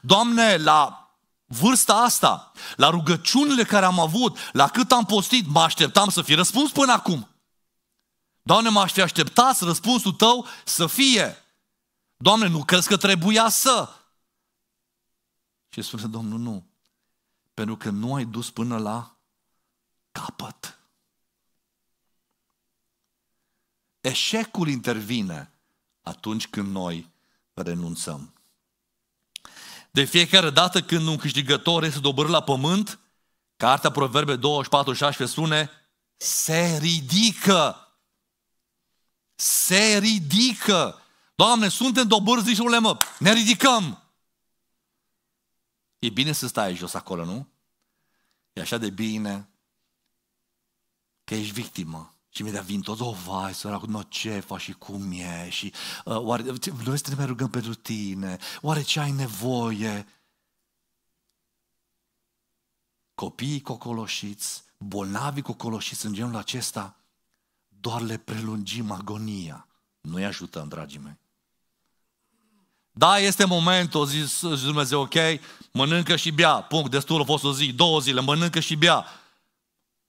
Doamne, la vârsta asta, la rugăciunile care am avut, la cât am postit, mă așteptam să fie răspuns până acum. Doamne, m-aș fi așteptat răspunsul tău să fie. Doamne, nu crezi că trebuia să? Și spune Domnul, nu. Pentru că nu ai dus până la capăt. Eșecul intervine atunci când noi renunțăm. De fiecare dată când un câștigător este dobărât la pământ, cartea Proverbe 24 16 spune, se ridică. Se ridică. Doamne, suntem dobârzi, zici, mă, ne ridicăm. E bine să stai jos acolo, nu? E așa de bine că ești victimă. Și imediat vin toți, o, oh, vai, săracul, no, ce faci și cum e? Și uh, oare, noi să ne mai rugăm pentru tine, oare ce ai nevoie? Copiii cocoloșiți, bolnavii cocoloșiți în genul acesta, doar le prelungim agonia. Nu-i ajutăm, dragii mei. Da, este momentul, zis, zis Dumnezeu, ok, mănâncă și bea, punct, destul a fost o zi, două zile, mănâncă și bea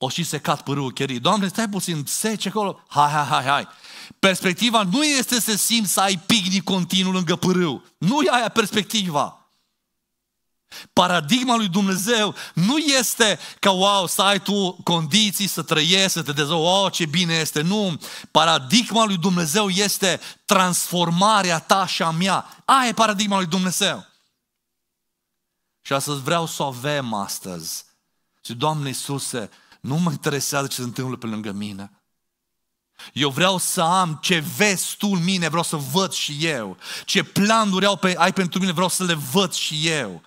o și secat pârâul cherii. Doamne, stai puțin, sece acolo. Hai, hai, hai, hai. Perspectiva nu este să simți să ai pigni continuu lângă pârâu. Nu e aia perspectiva. Paradigma lui Dumnezeu nu este ca, wow, să ai tu condiții, să trăiești, să te dezvolți, wow, oh, ce bine este. Nu, paradigma lui Dumnezeu este transformarea ta și a mea. Aia e paradigma lui Dumnezeu. Și astăzi vreau să o avem astăzi. Și Doamne Iisuse, nu mă interesează ce se întâmplă pe lângă mine. Eu vreau să am ce vezi tu în mine, vreau să văd și eu. Ce planuri au pe, ai pentru mine, vreau să le văd și eu.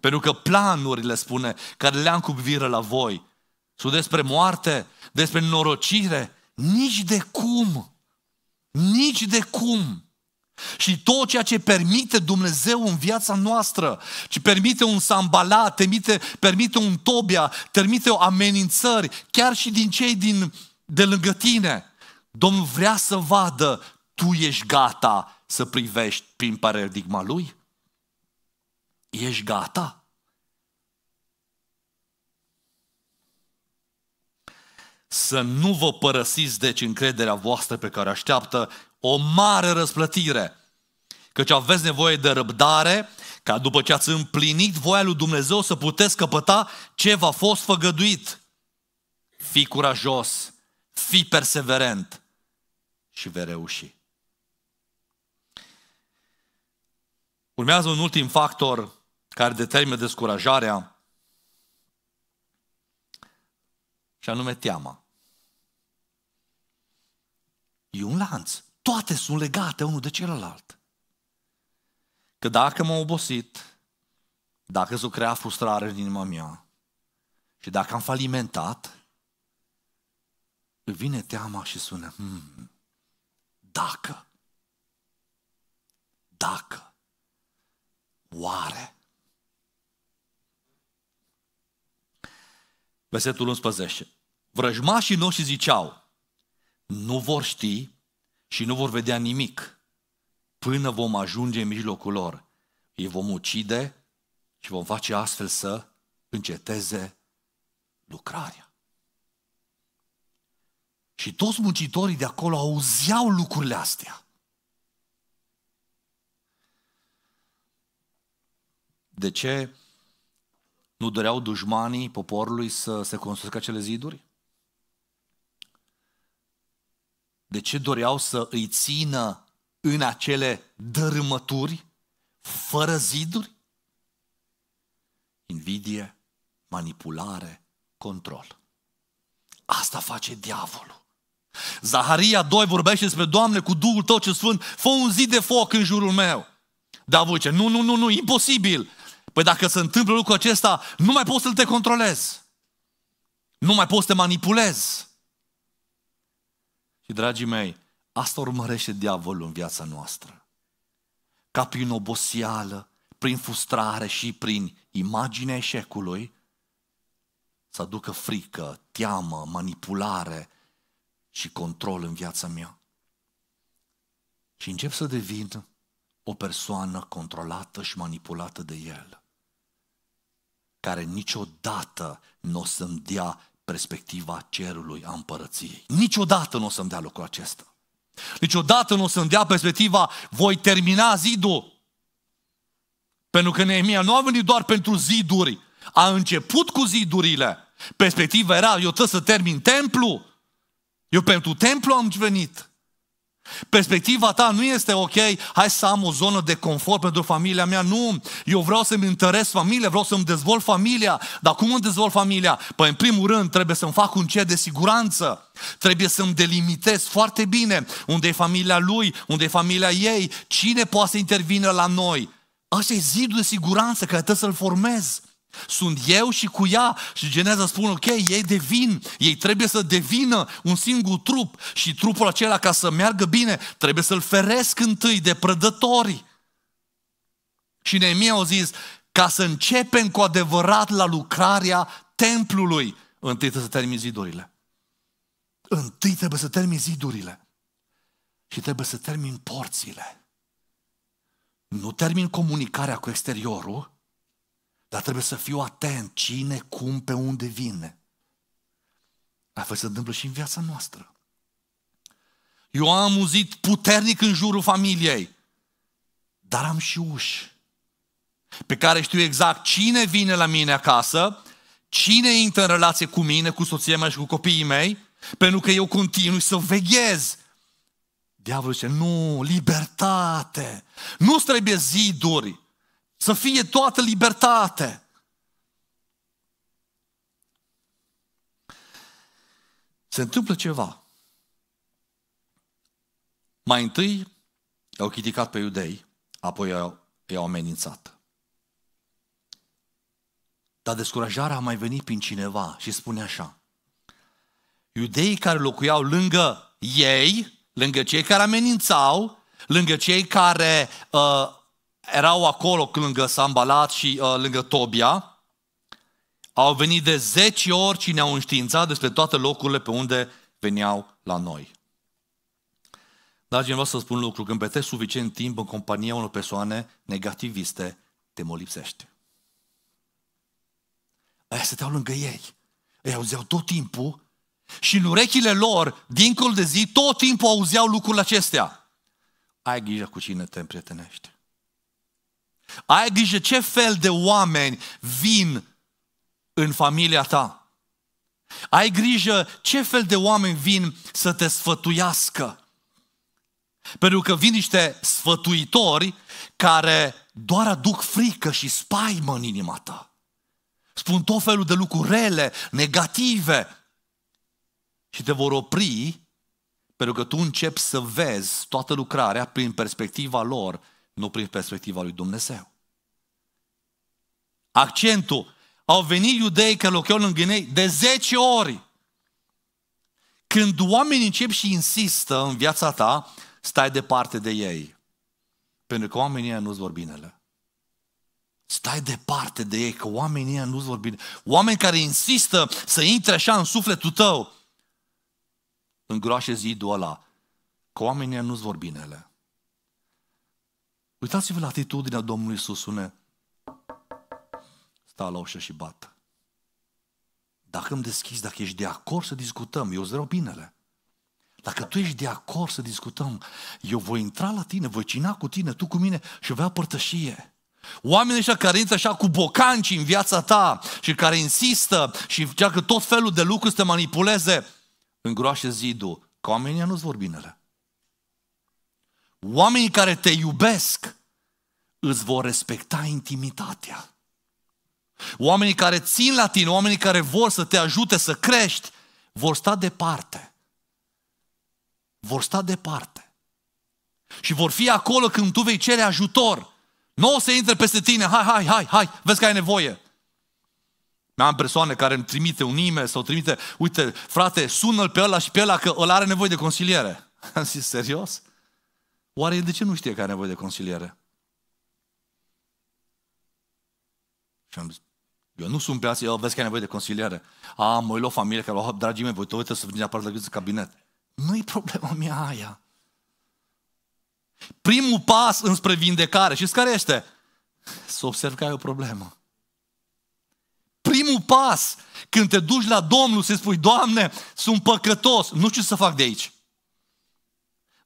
Pentru că planurile, spune, care le-am cu viră la voi, sunt despre moarte, despre norocire, nici de cum. Nici de cum. Și tot ceea ce permite Dumnezeu în viața noastră, ci permite un sambala, permite, permite un tobia, permite o amenințări, chiar și din cei din, de lângă tine. Domnul vrea să vadă, tu ești gata să privești prin paradigma lui? Ești gata? Să nu vă părăsiți, deci, încrederea voastră pe care așteaptă o mare răsplătire, căci aveți nevoie de răbdare, ca după ce ați împlinit voia lui Dumnezeu să puteți căpăta ce v-a fost făgăduit. Fii curajos, fii perseverent și vei reuși. Urmează un ultim factor care determină descurajarea și anume teama. E un lanț toate sunt legate unul de celălalt. Că dacă m-am obosit, dacă s-o crea frustrare din inima mea și dacă am falimentat, îmi vine teama și sună, hmm, dacă, dacă, oare. Versetul 11. Vrăjmașii noștri ziceau, nu vor ști și nu vor vedea nimic până vom ajunge în mijlocul lor. Îi vom ucide și vom face astfel să înceteze lucrarea. Și toți muncitorii de acolo auzeau lucrurile astea. De ce nu doreau dușmanii poporului să se construiască acele ziduri? De ce doreau să îi țină în acele dărâmături, fără ziduri? Invidie, manipulare, control. Asta face diavolul. Zaharia 2 vorbește despre Doamne cu Duhul Tău ce Sfânt, fă un zid de foc în jurul meu. Dar ce? nu, nu, nu, nu, imposibil. Păi dacă se întâmplă lucrul acesta, nu mai poți să-l te controlezi. Nu mai poți să te manipulezi. Și dragii mei, asta urmărește diavolul în viața noastră. Ca prin oboseală, prin frustrare și prin imaginea eșecului, să aducă frică, teamă, manipulare și control în viața mea. Și încep să devin o persoană controlată și manipulată de el, care niciodată nu o să-mi dea perspectiva cerului a împărăției. Niciodată nu o să-mi dea lucrul acesta. Niciodată nu o să-mi dea perspectiva voi termina zidul. Pentru că Neemia nu a venit doar pentru ziduri, a început cu zidurile. Perspectiva era, eu trebuie să termin templu. Eu pentru templu am venit. Perspectiva ta nu este ok, hai să am o zonă de confort pentru familia mea, nu. Eu vreau să-mi întăresc familia, vreau să-mi dezvolt familia. Dar cum îmi dezvolt familia? Păi în primul rând trebuie să-mi fac un cer de siguranță. Trebuie să-mi delimitez foarte bine unde e familia lui, unde e familia ei, cine poate să intervină la noi. Asta e zidul de siguranță care trebuie să-l formez. Sunt eu și cu ea. Și Geneza spune, ok, ei devin, ei trebuie să devină un singur trup și trupul acela, ca să meargă bine, trebuie să-l feresc întâi de prădători. Și Neemia au zis, ca să începem cu adevărat la lucrarea templului, întâi trebuie să termin zidurile. Întâi trebuie să termin zidurile. Și trebuie să termin porțile. Nu termin comunicarea cu exteriorul, dar trebuie să fiu atent cine, cum, pe unde vine. a fost se întâmplă și în viața noastră. Eu am muzit puternic în jurul familiei, dar am și uși pe care știu exact cine vine la mine acasă, cine intră în relație cu mine, cu soția mea și cu copiii mei, pentru că eu continui să veghez. Diavolul zice, nu, libertate, nu trebuie ziduri, să fie toată libertate. Se întâmplă ceva. Mai întâi i-au criticat pe iudei, apoi i-au, i-au amenințat. Dar descurajarea a mai venit prin cineva și spune așa. Iudeii care locuiau lângă ei, lângă cei care amenințau, lângă cei care uh, erau acolo lângă Sambalat și uh, lângă Tobia, au venit de 10 ori și ne-au înștiințat despre toate locurile pe unde veneau la noi. Dar cineva să spun lucru. Când petreci suficient timp în compania unor persoane negativiste, te molipsește. Aia stăteau lângă ei. Ei auzeau tot timpul și în urechile lor, dincolo de zi, tot timpul auzeau lucrurile acestea. Ai grijă cu cine te împrietenești. Ai grijă ce fel de oameni vin în familia ta. Ai grijă ce fel de oameni vin să te sfătuiască. Pentru că vin niște sfătuitori care doar aduc frică și spaimă în inima ta. Spun tot felul de lucruri rele, negative și te vor opri pentru că tu începi să vezi toată lucrarea prin perspectiva lor nu prin perspectiva lui Dumnezeu. Accentul. Au venit iudei care locuiau în Ghinei de 10 ori. Când oamenii încep și insistă în viața ta, stai departe de ei. Pentru că oamenii nu-ți vor binele. Stai departe de ei, că oamenii ăia nu-ți vor bine. Oameni care insistă să intre așa în sufletul tău, îngroașe zidul ăla, că oamenii ăia nu-ți vor binele. Uitați-vă la atitudinea Domnului Iisus une. Sta la ușă și bat. Dacă îmi deschizi, dacă ești de acord să discutăm, eu îți vreau binele. Dacă tu ești de acord să discutăm, eu voi intra la tine, voi cina cu tine, tu cu mine și voi părtășie. Oamenii ăștia care intră așa cu bocanci în viața ta și care insistă și încearcă tot felul de lucruri să te manipuleze, îngroașe zidul, că oamenii nu-ți vor binele. Oamenii care te iubesc îți vor respecta intimitatea. Oamenii care țin la tine, oamenii care vor să te ajute să crești, vor sta departe. Vor sta departe. Și vor fi acolo când tu vei cere ajutor. Nu o să intre peste tine, hai, hai, hai, hai, vezi că ai nevoie. Am persoane care îmi trimite un e sau trimite, uite, frate, sună-l pe ăla și pe ăla că îl are nevoie de consiliere. Am zis, serios? Oare de ce nu știe că are nevoie de consiliere? Și am zis, eu nu sunt pe eu vezi că ai nevoie de consiliere. A, mă o familie care, au dragii mei, voi tot trebuie să vină neapărat la în cabinet. Nu-i problema mea aia. Primul pas înspre vindecare, și care este? Să observ că ai o problemă. Primul pas când te duci la Domnul să spui, Doamne, sunt păcătos, nu știu ce să fac de aici.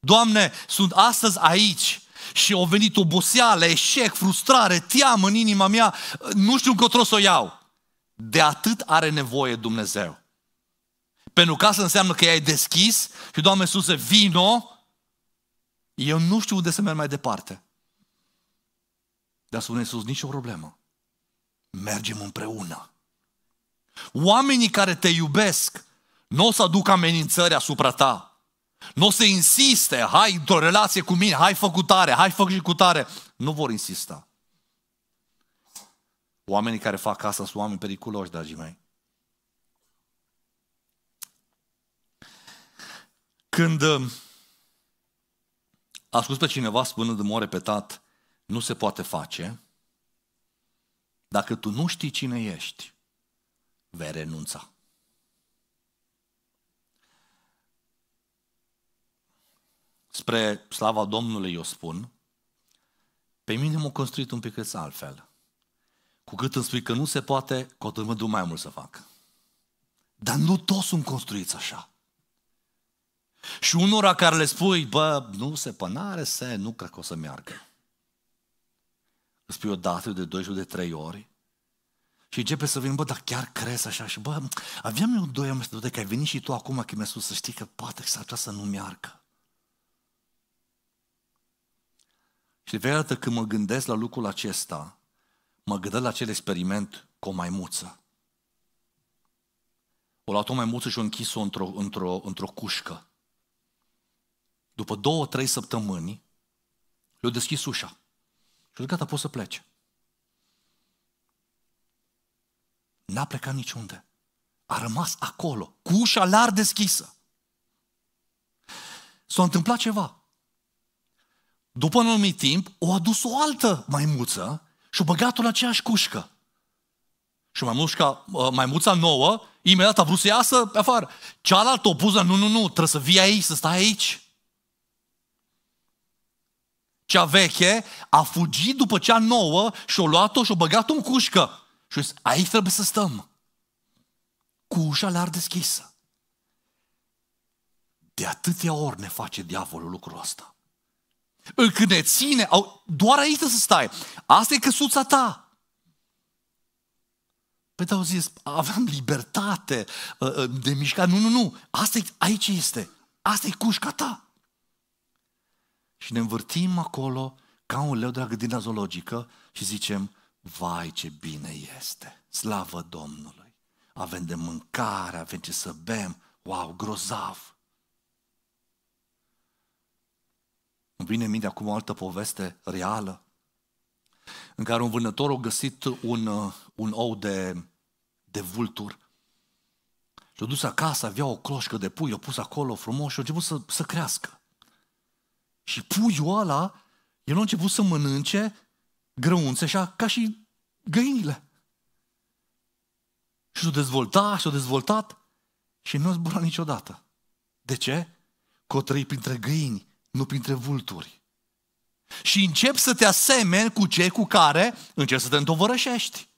Doamne, sunt astăzi aici și au venit oboseală, eșec, frustrare, teamă în inima mea, nu știu o să o iau. De atât are nevoie Dumnezeu. Pentru că asta înseamnă că i-ai deschis și, Doamne se vino, eu nu știu unde să merg mai departe. Dar spune Iisus, nicio problemă. Mergem împreună. Oamenii care te iubesc nu o să aducă amenințări asupra ta. Nu o să insiste, hai într-o relație cu mine, hai făcut tare, hai făcut cu tare. Nu vor insista. Oamenii care fac asta sunt oameni periculoși, dragii mei. Când uh, spus pe cineva spunând de mod repetat, nu se poate face, dacă tu nu știi cine ești, vei renunța. Spre slava Domnului eu spun, pe mine m-a construit un pic altfel. Cu cât îmi spui că nu se poate, cu atât mă duc mai mult să fac. Dar nu toți sunt construiți așa. Și unora care le spui, bă, nu se pănare, se, nu cred că o să meargă. Îți spui o dată, de două și de trei ori, și începe să vină, bă, dar chiar crezi așa? Și bă, aveam eu doi ani, că ai venit și tu acum, că mi-a spus să știi că poate că s-ar putea să nu meargă. Și de dată când mă gândesc la lucrul acesta, mă gândesc la acel experiment cu o maimuță. O luat o maimuță și o închis-o într-o, într-o, într-o cușcă. După două, trei săptămâni, le-a deschis ușa. Și a zis, gata, poți să pleci. N-a plecat niciunde. A rămas acolo, cu ușa larg deschisă. S-a întâmplat ceva. După un anumit timp, o adus o altă maimuță și o băgat în aceeași cușcă. Și maimuța uh, maimuța nouă, imediat a vrut să iasă pe afară. Cealaltă o puză, nu, nu, nu, trebuie să vii aici, să stai aici. Cea veche a fugit după cea nouă și o luat-o și o băgat în cușcă. Și zis, aici trebuie să stăm. Cu ușa ar deschisă. De atâtea ori ne face diavolul lucrul ăsta ține, au, doar aici să stai. Asta e căsuța ta. Păi au zis, aveam libertate ă, ă, de mișcare. Nu, nu, nu, asta e, aici este. Asta e cușca ta. Și ne învârtim acolo ca un leu de la grădina zoologică și zicem, vai ce bine este, slavă Domnului. Avem de mâncare, avem ce să bem, wow, grozav. Îmi vine în minte acum o altă poveste reală, în care un vânător a găsit un, uh, un ou de, de vultur. Și-a dus acasă, avea o cloșcă de pui, l-a pus acolo frumos și a început să, să crească. Și puiul ăla, el a început să mănânce grăunțe așa, ca și găinile. Și s-a dezvoltat, s-a dezvoltat și nu a zburat niciodată. De ce? Că o trăit printre găini nu printre vulturi. Și încep să te asemeni cu cei cu care încep să te întovărășești.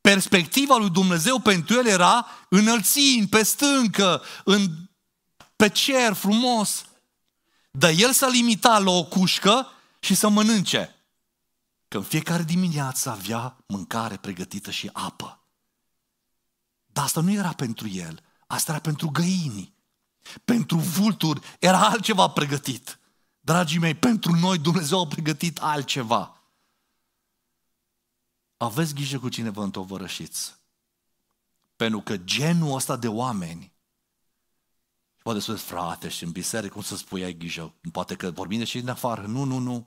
Perspectiva lui Dumnezeu pentru el era înălțim, pe stâncă, în, pe cer frumos. Dar el s-a limitat la o cușcă și să mănânce. Că în fiecare dimineață avea mâncare pregătită și apă. Dar asta nu era pentru el, asta era pentru găini. Pentru vulturi era altceva pregătit. Dragii mei, pentru noi Dumnezeu a pregătit altceva. Aveți grijă cu cine vă întovărășiți. Pentru că genul ăsta de oameni poate să frate, și în biserică, cum să spui, ai grijă? Poate că vorbim de și din afară. Nu, nu, nu.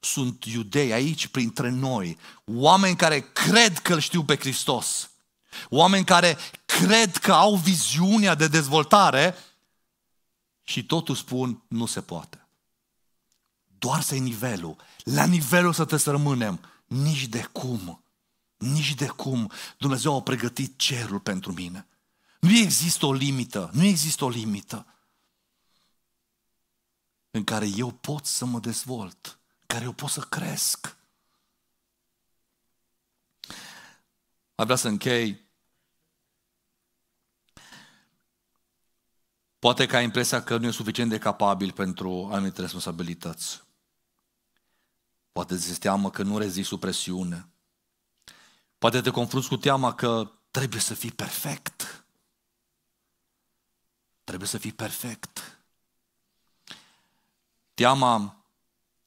Sunt iudei aici, printre noi. Oameni care cred că îl știu pe Hristos. Oameni care cred că au viziunea de dezvoltare, și totul spun, nu se poate. Doar să-i nivelul. La nivelul să te să rămânem. Nici de cum. Nici de cum. Dumnezeu a pregătit cerul pentru mine. Nu există o limită. Nu există o limită în care eu pot să mă dezvolt, în care eu pot să cresc. Ar vrea să închei Poate că ai impresia că nu e suficient de capabil pentru anumite responsabilități. Poate ți teamă că nu reziști sub presiune. Poate te confrunți cu teama că trebuie să fii perfect. Trebuie să fii perfect. Teama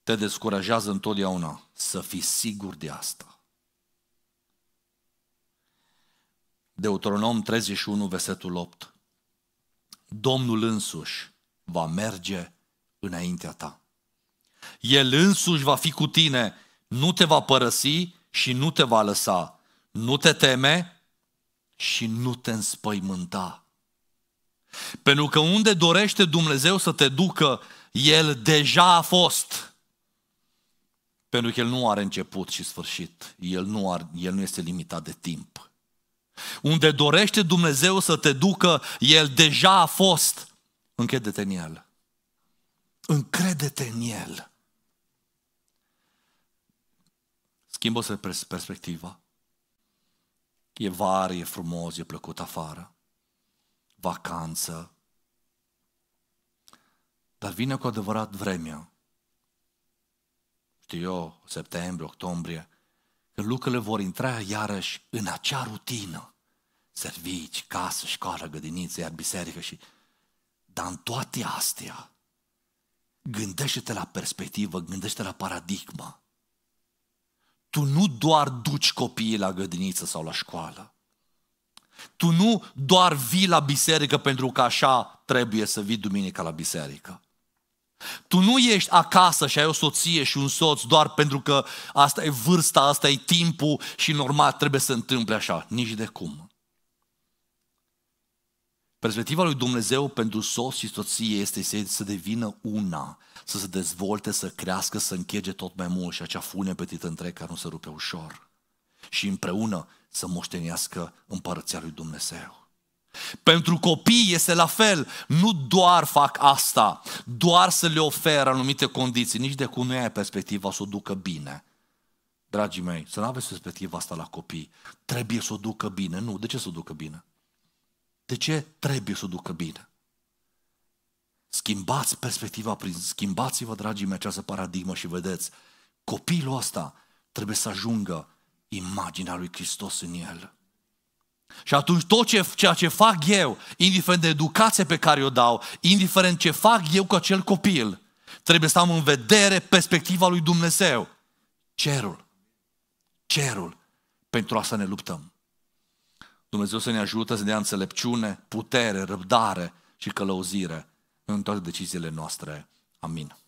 te descurajează întotdeauna să fii sigur de asta. Deuteronom 31, versetul 8. Domnul însuși va merge înaintea ta. El însuși va fi cu tine, nu te va părăsi și nu te va lăsa. Nu te teme și nu te înspăimânta. Pentru că unde dorește Dumnezeu să te ducă, El deja a fost. Pentru că El nu are început și sfârșit. El nu, are, el nu este limitat de timp. Unde dorește Dumnezeu să te ducă, El deja a fost. Încrede-te în El. Încrede-te în El. Schimbă-se perspectiva. E vară, e frumos, e plăcut afară. Vacanță. Dar vine cu adevărat vremea. Știu eu, septembrie, octombrie, că lucrurile vor intra iarăși în acea rutină. Servici, casă, școală, gădiniță, iar biserică și... Dar în toate astea, gândește-te la perspectivă, gândește-te la paradigma. Tu nu doar duci copiii la gădiniță sau la școală. Tu nu doar vii la biserică pentru că așa trebuie să vii duminica la biserică. Tu nu ești acasă și ai o soție și un soț doar pentru că asta e vârsta, asta e timpul și normal trebuie să întâmple așa. Nici de cum. Perspectiva lui Dumnezeu pentru soț și soție este să devină una, să se dezvolte, să crească, să închege tot mai mult și acea fune petită întreg care nu se rupe ușor. Și împreună să moștenească împărăția lui Dumnezeu. Pentru copii este la fel. Nu doar fac asta, doar să le oferă anumite condiții. Nici de cum nu ai perspectiva să o ducă bine. Dragii mei, să nu aveți perspectiva asta la copii. Trebuie să o ducă bine. Nu, de ce să o ducă bine? De ce trebuie să o ducă bine? Schimbați perspectiva, prin, schimbați-vă, dragii mei, această paradigmă și vedeți, copilul ăsta trebuie să ajungă imaginea lui Hristos în el. Și atunci tot ce, ceea ce fac eu, indiferent de educație pe care o dau, indiferent ce fac eu cu acel copil, trebuie să am în vedere perspectiva lui Dumnezeu. Cerul. Cerul. Pentru asta ne luptăm. Dumnezeu să ne ajută să ne dea înțelepciune, putere, răbdare și călăuzire în toate deciziile noastre. Amin.